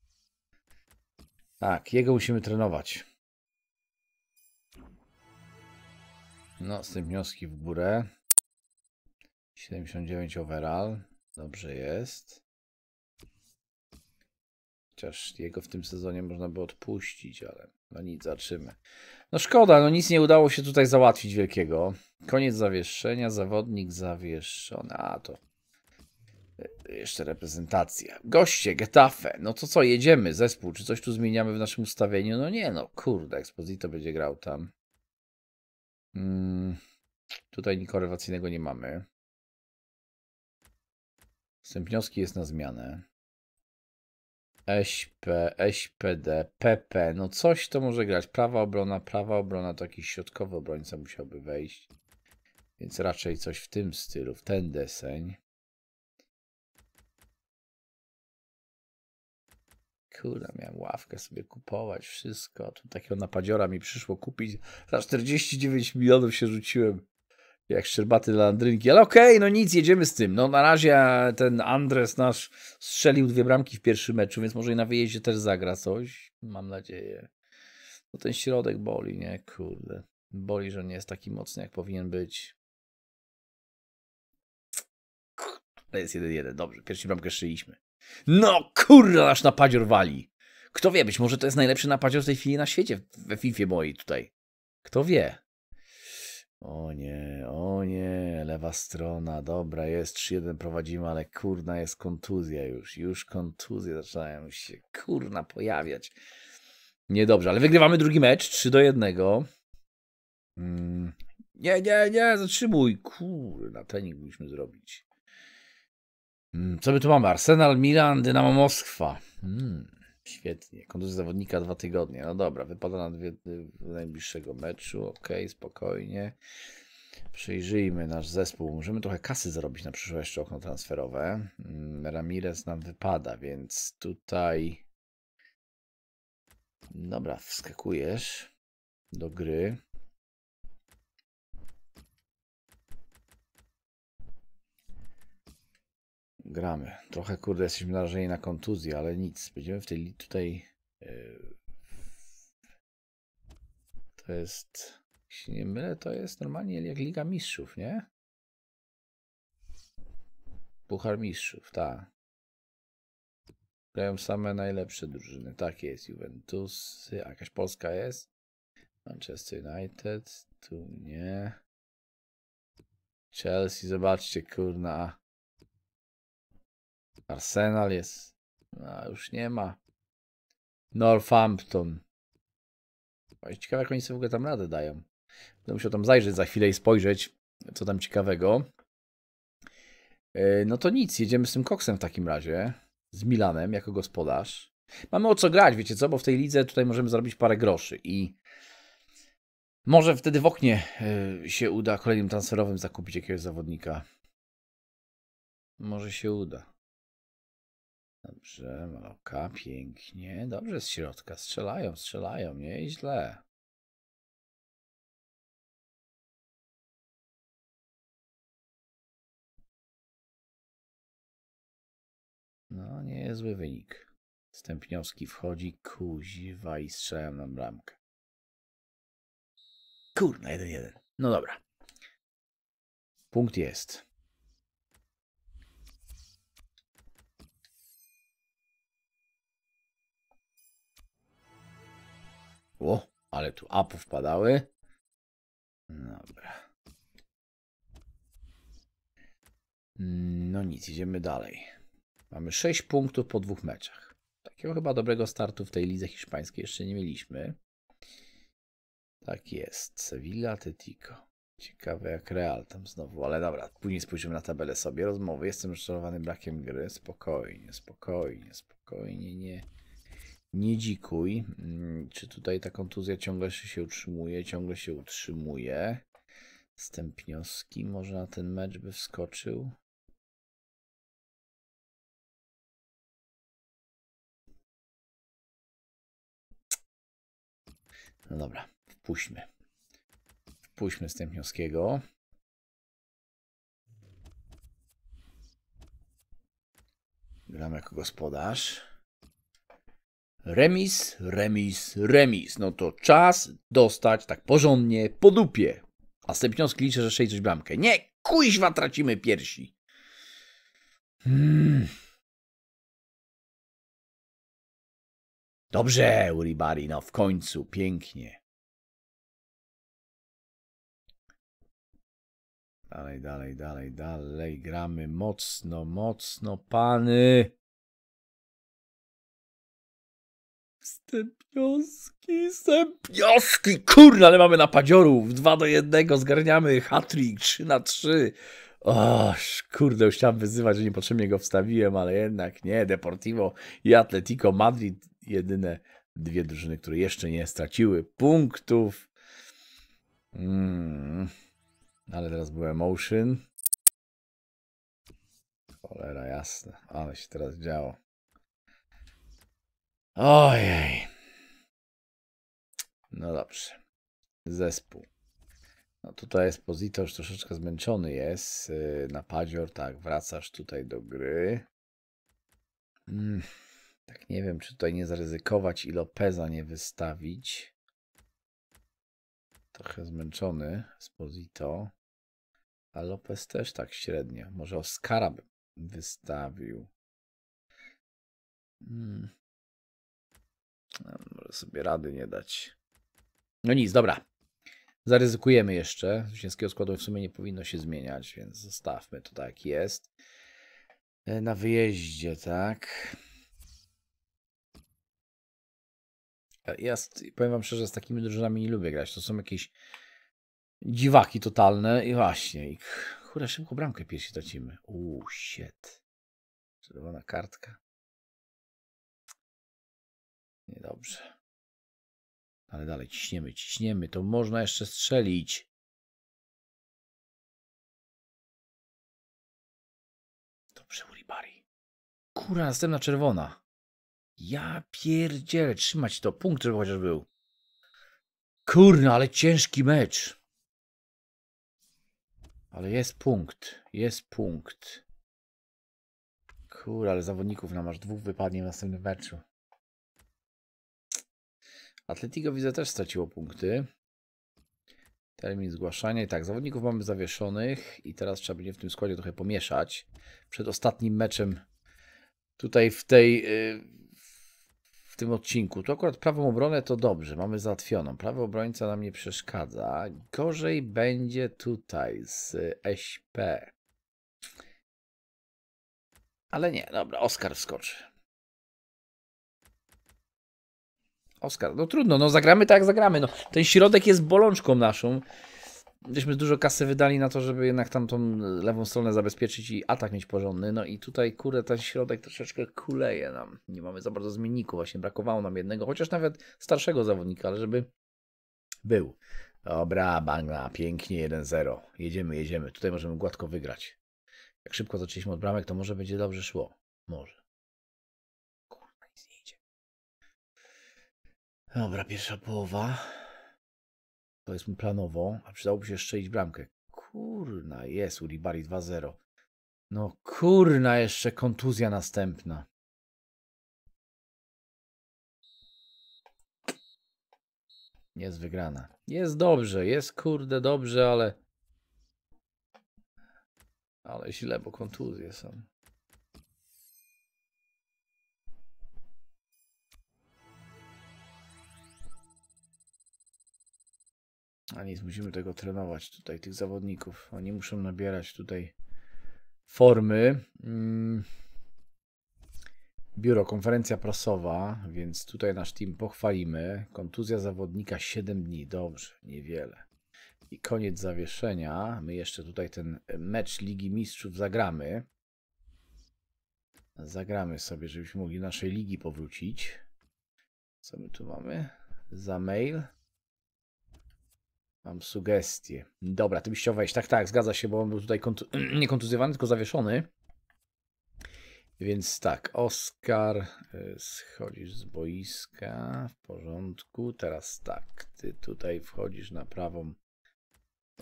Tak, jego musimy trenować. No, z tym wnioski w górę. 79 overall. Dobrze jest. Chociaż jego w tym sezonie można by odpuścić, ale no nic, zobaczymy. No szkoda, no nic nie udało się tutaj załatwić wielkiego. Koniec zawieszenia, zawodnik zawieszony. A to jeszcze reprezentacja. Goście, Getafe. No to co, jedziemy, zespół. Czy coś tu zmieniamy w naszym ustawieniu? No nie, no kurde, Exposito będzie grał tam. Hmm. Tutaj nikogo nie mamy. Wstępnioski jest na zmianę. SP, SPD, PP, no coś to może grać. Prawa obrona, prawa obrona to jakiś środkowy obrońca musiałby wejść. Więc raczej coś w tym stylu, w ten deseń. Kurde, miałem ławkę sobie kupować, wszystko. Tu takiego napadziora mi przyszło kupić. Za 49 milionów się rzuciłem jak szczerbaty dla Andrynki, ale okej, okay, no nic, jedziemy z tym. No na razie ten Andres nasz strzelił dwie bramki w pierwszym meczu, więc może i na wyjeździe też zagra coś, mam nadzieję. No ten środek boli, nie? Kurde. Boli, że nie jest taki mocny, jak powinien być. To jest 1-1, dobrze, pierwszą bramkę strzeliliśmy. No kurde, nasz napadzior wali. Kto wie, być może to jest najlepszy napadzior w tej chwili na świecie, we FIFA mojej tutaj. Kto wie? O nie, o nie, lewa strona, dobra, jest 3-1, prowadzimy, ale kurna jest kontuzja już, już kontuzje zaczynają się kurna pojawiać. Niedobrze, ale wygrywamy drugi mecz, 3 do 1. Mm, nie, nie, nie, zatrzymuj, kurna, trening musimy zrobić. Mm, co my tu mamy? Arsenal, Milan, Dynamo Moskwa. Mm. Świetnie. Kontuzja zawodnika dwa tygodnie. No dobra, wypada na dwie, y, najbliższego meczu. Ok, spokojnie. Przyjrzyjmy nasz zespół. Możemy trochę kasy zrobić na przyszłe jeszcze okno transferowe. Mm, Ramirez nam wypada, więc tutaj... Dobra, wskakujesz do gry. gramy. Trochę, kurde, jesteśmy narażeni na kontuzję, ale nic. Będziemy w tej tutaj... E, to jest... Jeśli nie mylę, to jest normalnie jak Liga Mistrzów, nie? Puchar Mistrzów, tak. Grają same najlepsze drużyny. Tak jest, Juventus, a jakaś Polska jest. Manchester United, tu nie. Chelsea, zobaczcie, kurna. Arsenal jest. A no, już nie ma. Northampton. No ciekawe, jak oni sobie w ogóle tam radę dają. Będę musiał tam zajrzeć za chwilę i spojrzeć, co tam ciekawego. E, no to nic, jedziemy z tym koksem w takim razie. Z Milanem jako gospodarz. Mamy o co grać, wiecie co, bo w tej lidze tutaj możemy zarobić parę groszy i może wtedy w oknie e, się uda kolejnym transferowym zakupić jakiegoś zawodnika. Może się uda. Dobrze, maloka, pięknie. Dobrze z środka. Strzelają, strzelają, nieźle. No, nie jest zły wynik. Stępniowski wchodzi, kuziwa i strzelają na bramkę. Kurna, jeden, jeden. No dobra. Punkt jest. O, ale tu apów wpadały. Dobra. No nic, idziemy dalej. Mamy 6 punktów po dwóch meczach. Takiego chyba dobrego startu w tej lidze hiszpańskiej jeszcze nie mieliśmy. Tak jest. Sevilla, Atletico. Ciekawe jak Real tam znowu, ale dobra, później spojrzymy na tabelę sobie. Rozmowy. Jestem rozczarowany brakiem gry. Spokojnie, spokojnie, spokojnie, nie nie dzikuj. Mm, czy tutaj ta kontuzja ciągle się utrzymuje? Ciągle się utrzymuje. Stępnioski może na ten mecz by wskoczył. No dobra, wpuśćmy. Wpuśćmy Stępnioskiego. Gram jako gospodarz. Remis, remis, remis. No to czas dostać tak porządnie po dupie. A Stepniowski liczy, że sześć coś bramkę. Nie, kuźwa, tracimy piersi. Hmm. Dobrze, Uribari, no w końcu, pięknie. Dalej, dalej, dalej, dalej. Gramy mocno, mocno, pany. te te sępioski, kurna, ale mamy napadziorów, 2 do 1, zgarniamy hat-trick, 3 na 3. O, kurde, już chciałem wyzywać, że niepotrzebnie go wstawiłem, ale jednak nie, Deportivo i Atletico Madrid, jedyne dwie drużyny, które jeszcze nie straciły punktów. Mm. Ale teraz był emotion. Cholera jasne, ale się teraz działo. Ojej. No dobrze. Zespół. No tutaj jest już troszeczkę zmęczony jest. Y, na padzior, tak, wracasz tutaj do gry. Mm, tak nie wiem, czy tutaj nie zaryzykować i Lopeza nie wystawić. Trochę zmęczony esposito. A Lopez też tak średnio. Może Oscara bym wystawił. Hmm. No, może sobie rady nie dać. No nic, dobra. Zaryzykujemy jeszcze. Zwycięskiego składu w sumie nie powinno się zmieniać, więc zostawmy to tak jest. E, na wyjeździe, tak. E, ja powiem wam szczerze, z takimi drużynami nie lubię grać. To są jakieś dziwaki totalne i właśnie. I kurde, szybko bramkę piersi tracimy. Uuu, shit. Czerwona kartka. Niedobrze. Ale dalej ciśniemy, ciśniemy. To można jeszcze strzelić. Dobrze, Uribari. Kura, następna czerwona. Ja pierdzielę. Trzymać to. Punkt, żeby chociaż był. Kurna, ale ciężki mecz. Ale jest punkt. Jest punkt. Kura, ale zawodników nam aż dwóch wypadnie w następnym meczu. Atletico widzę też straciło punkty. Termin zgłaszania. I tak, zawodników mamy zawieszonych i teraz trzeba będzie w tym składzie trochę pomieszać. Przed ostatnim meczem tutaj w tej y, w tym odcinku. Tu akurat prawą obronę to dobrze, mamy załatwioną. Prawa obrońca nam nie przeszkadza. Gorzej będzie tutaj z SP. Ale nie, dobra, Oskar wskoczy. Oskar, No trudno, no zagramy tak, zagramy. No, ten środek jest bolączką naszą. Żeśmy dużo kasy wydali na to, żeby jednak tamtą lewą stronę zabezpieczyć i atak mieć porządny. No i tutaj, kurde, ten środek troszeczkę kuleje nam. Nie mamy za bardzo zmienników, właśnie brakowało nam jednego, chociaż nawet starszego zawodnika, ale żeby był. Dobra, bangla, pięknie, 1-0. Jedziemy, jedziemy. Tutaj możemy gładko wygrać. Jak szybko zaczęliśmy od bramek, to może będzie dobrze szło. Może. Dobra, pierwsza połowa. To mu planową, a przydałoby się strzelić bramkę. Kurna, jest Uribari 2-0. No kurna, jeszcze kontuzja następna. Jest wygrana. Jest dobrze, jest kurde dobrze, ale... Ale źle, bo kontuzje są. A nic, musimy tego trenować tutaj, tych zawodników. Oni muszą nabierać tutaj formy. Mm. Biuro, konferencja prasowa, więc tutaj nasz team pochwalimy. Kontuzja zawodnika 7 dni, dobrze, niewiele. I koniec zawieszenia. My jeszcze tutaj ten mecz Ligi Mistrzów zagramy. Zagramy sobie, żebyśmy mogli naszej ligi powrócić. Co my tu mamy? Za mail. Mam sugestie. Dobra, ty byś chciał wejść. Tak, tak, zgadza się, bo on był tutaj kontu nie kontuzjowany, tylko zawieszony. Więc tak, Oskar, e, schodzisz z boiska, w porządku. Teraz tak, ty tutaj wchodzisz na prawą.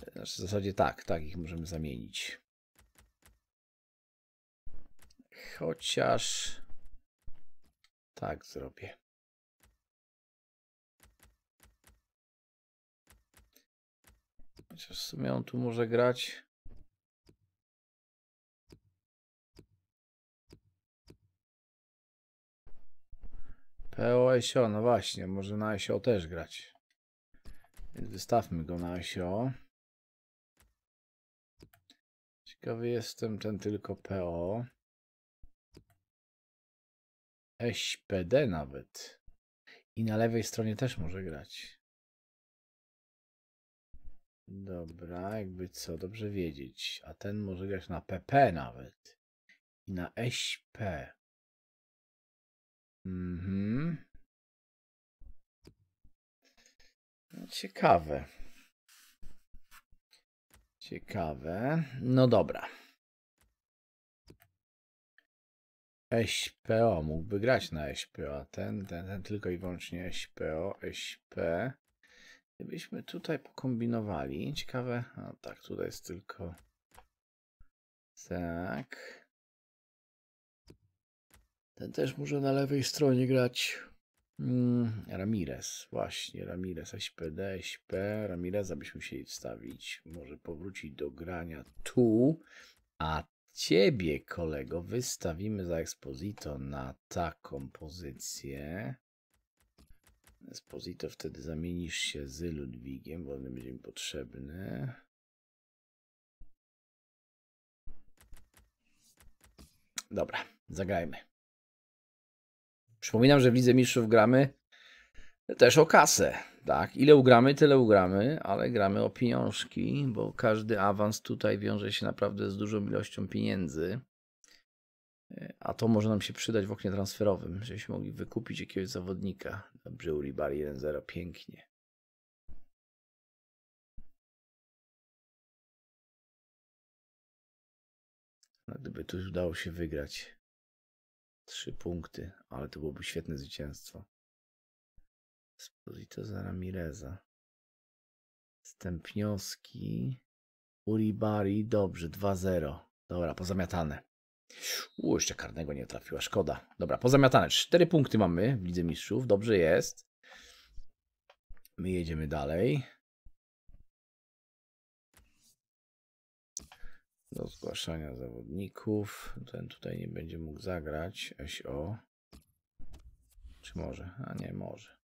E, znaczy w zasadzie tak, tak, ich możemy zamienić. Chociaż tak zrobię. Chociaż w sumie on tu może grać. PO ISO, no właśnie, może na ISO też grać. Więc wystawmy go na ISO. Ciekawy jestem ten tylko PO. SPD nawet. I na lewej stronie też może grać. Dobra, jakby co, dobrze wiedzieć. A ten może grać na PP nawet. I na SP. Mhm. No, ciekawe. Ciekawe. No dobra. SPO mógłby grać na SPO, a ten, ten, ten tylko i wyłącznie SPO, SP. Gdybyśmy tutaj pokombinowali, ciekawe, a tak, tutaj jest tylko tak. Ten też może na lewej stronie grać. Mm, Ramirez, właśnie, Ramirez, SPD, SP, Ramireza byśmy musieli wstawić. Może powrócić do grania tu, a ciebie, kolego, wystawimy za Exposito na taką pozycję. Esposito wtedy zamienisz się z Ludwigiem, bo on będzie mi potrzebny. Dobra, zagrajmy. Przypominam, że w Lidze Mistrzów gramy też o kasę, tak? Ile ugramy, tyle ugramy, ale gramy o pieniążki, bo każdy awans tutaj wiąże się naprawdę z dużą ilością pieniędzy. E, a to może nam się przydać w oknie transferowym, żebyśmy mogli wykupić jakiegoś zawodnika. Dobrze, Uribar 1-0, pięknie. gdyby tu udało się wygrać trzy punkty, ale to byłoby świetne zwycięstwo. Sposito za Ramireza. Stępnioski. Uribari, dobrze, 2-0. Dobra, pozamiatane. U, jeszcze karnego nie trafiła, szkoda. Dobra, pozamiatane. Cztery punkty mamy w Lidze Mistrzów, dobrze jest. My jedziemy dalej. Do zgłaszania zawodników. Ten tutaj nie będzie mógł zagrać. SO. Czy może? A nie, może.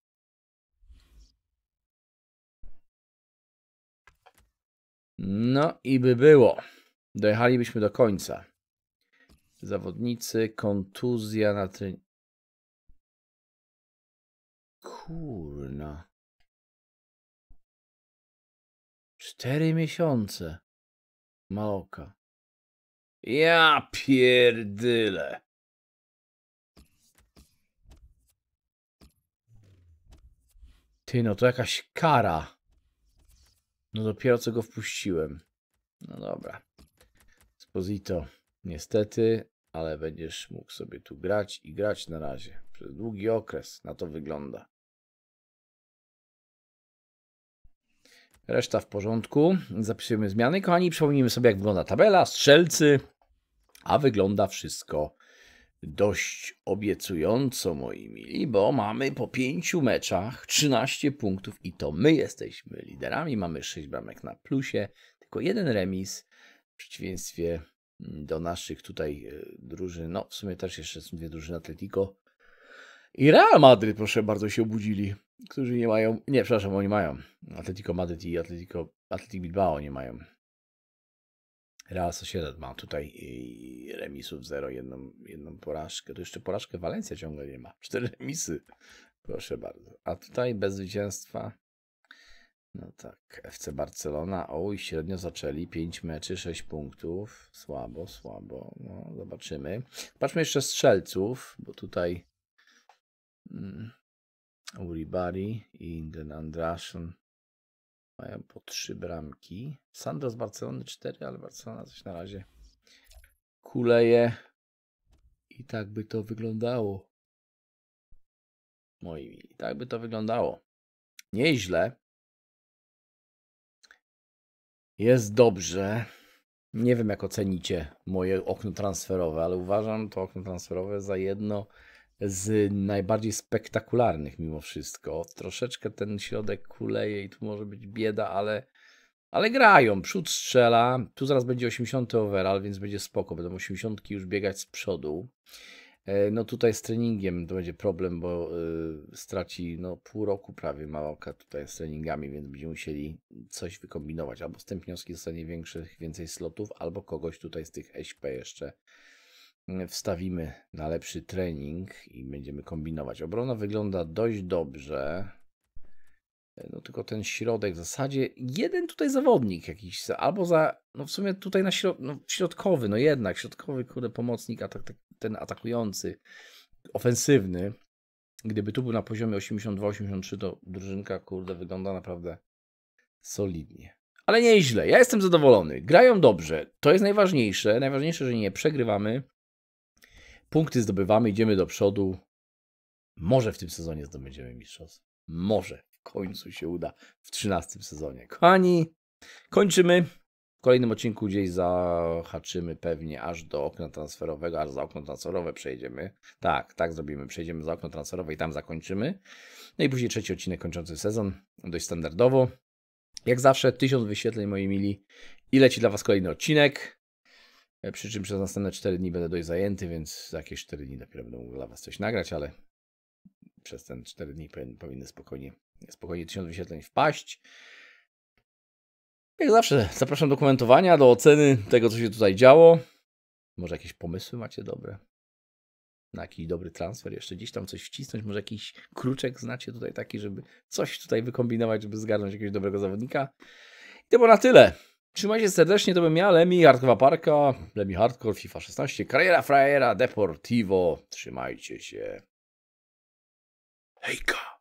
No i by było. Dojechalibyśmy do końca zawodnicy, kontuzja na treningu. Kurna. Cztery miesiące. małka Ja pierdyle. Ty, no to jakaś kara. No dopiero co go wpuściłem. No dobra. Sposito. Niestety ale będziesz mógł sobie tu grać i grać na razie. Przez długi okres na to wygląda. Reszta w porządku. Zapisujemy zmiany. Kochani, przypomnijmy sobie, jak wygląda tabela, strzelcy, a wygląda wszystko dość obiecująco, moi mili, bo mamy po pięciu meczach 13 punktów i to my jesteśmy liderami. Mamy 6 bramek na plusie, tylko jeden remis w przeciwieństwie do naszych tutaj e, drużyn. No, w sumie też jeszcze są dwie drużyny Atletico i Real Madryt, proszę bardzo, się obudzili, którzy nie mają, nie, przepraszam, oni mają Atletico Madryt i Atletico, Atletico Bilbao nie mają. Real Sociedad ma tutaj remisów 0, jedną, jedną porażkę. To jeszcze porażkę Walencja ciągle nie ma. Cztery remisy. Proszę bardzo. A tutaj bez zwycięstwa no tak, FC Barcelona, oj, średnio zaczęli, 5 meczy, 6 punktów, słabo, słabo, no zobaczymy. Patrzmy jeszcze strzelców, bo tutaj mm, Uribari i Inden Andraszyn mają po 3 bramki. Sandro z Barcelony 4, ale Barcelona coś na razie kuleje i tak by to wyglądało. Moi tak by to wyglądało. Nieźle, jest dobrze. Nie wiem, jak ocenicie moje okno transferowe, ale uważam to okno transferowe za jedno z najbardziej spektakularnych mimo wszystko. Troszeczkę ten środek kuleje i tu może być bieda, ale, ale grają. Przód strzela. Tu zaraz będzie 80 overall, więc będzie spoko. Będą 80 już biegać z przodu. E, no tutaj z treningiem to będzie problem, bo y, straci no, pół roku prawie Maloka tutaj z treningami, więc będziemy musieli coś wykombinować. Albo z zostanie większych, więcej slotów, albo kogoś tutaj z tych SP jeszcze mm, wstawimy na lepszy trening i będziemy kombinować. Obrona wygląda dość dobrze. E, no tylko ten środek w zasadzie. Jeden tutaj zawodnik jakiś, albo za, no w sumie tutaj na środ no środkowy, no jednak, środkowy, kurde, pomocnik, atak, tak, ten atakujący, ofensywny. Gdyby tu był na poziomie 82-83, to drużynka, kurde, wygląda naprawdę solidnie. Ale nieźle, ja jestem zadowolony. Grają dobrze, to jest najważniejsze. Najważniejsze, że nie przegrywamy. Punkty zdobywamy, idziemy do przodu. Może w tym sezonie zdobędziemy mistrzostwo. Może końcu się uda w 13 sezonie. Kochani, kończymy. W kolejnym odcinku gdzieś zahaczymy pewnie aż do okna transferowego, aż za okno transferowe przejdziemy. Tak, tak zrobimy. Przejdziemy za okno transferowe i tam zakończymy. No i później trzeci odcinek kończący sezon, dość standardowo. Jak zawsze, tysiąc wyświetleń, moi mili. I leci dla Was kolejny odcinek. E, przy czym przez następne 4 dni będę dość zajęty, więc za jakieś 4 dni dopiero będę mógł dla Was coś nagrać, ale przez ten 4 dni powinny spokojnie spokojnie tysiąc wyświetleń wpaść. Jak zawsze zapraszam do komentowania, do oceny tego, co się tutaj działo. Może jakieś pomysły macie dobre? Na jakiś dobry transfer jeszcze gdzieś tam coś wcisnąć? Może jakiś kruczek znacie tutaj taki, żeby coś tutaj wykombinować, żeby zgarnąć jakiegoś dobrego zawodnika? I to było na tyle. Trzymajcie serdecznie, to bym ja, Lemi, Hardcore Parka, Lemi Hardcore, FIFA 16, kariera Frajera, Deportivo. Trzymajcie się. Hejka!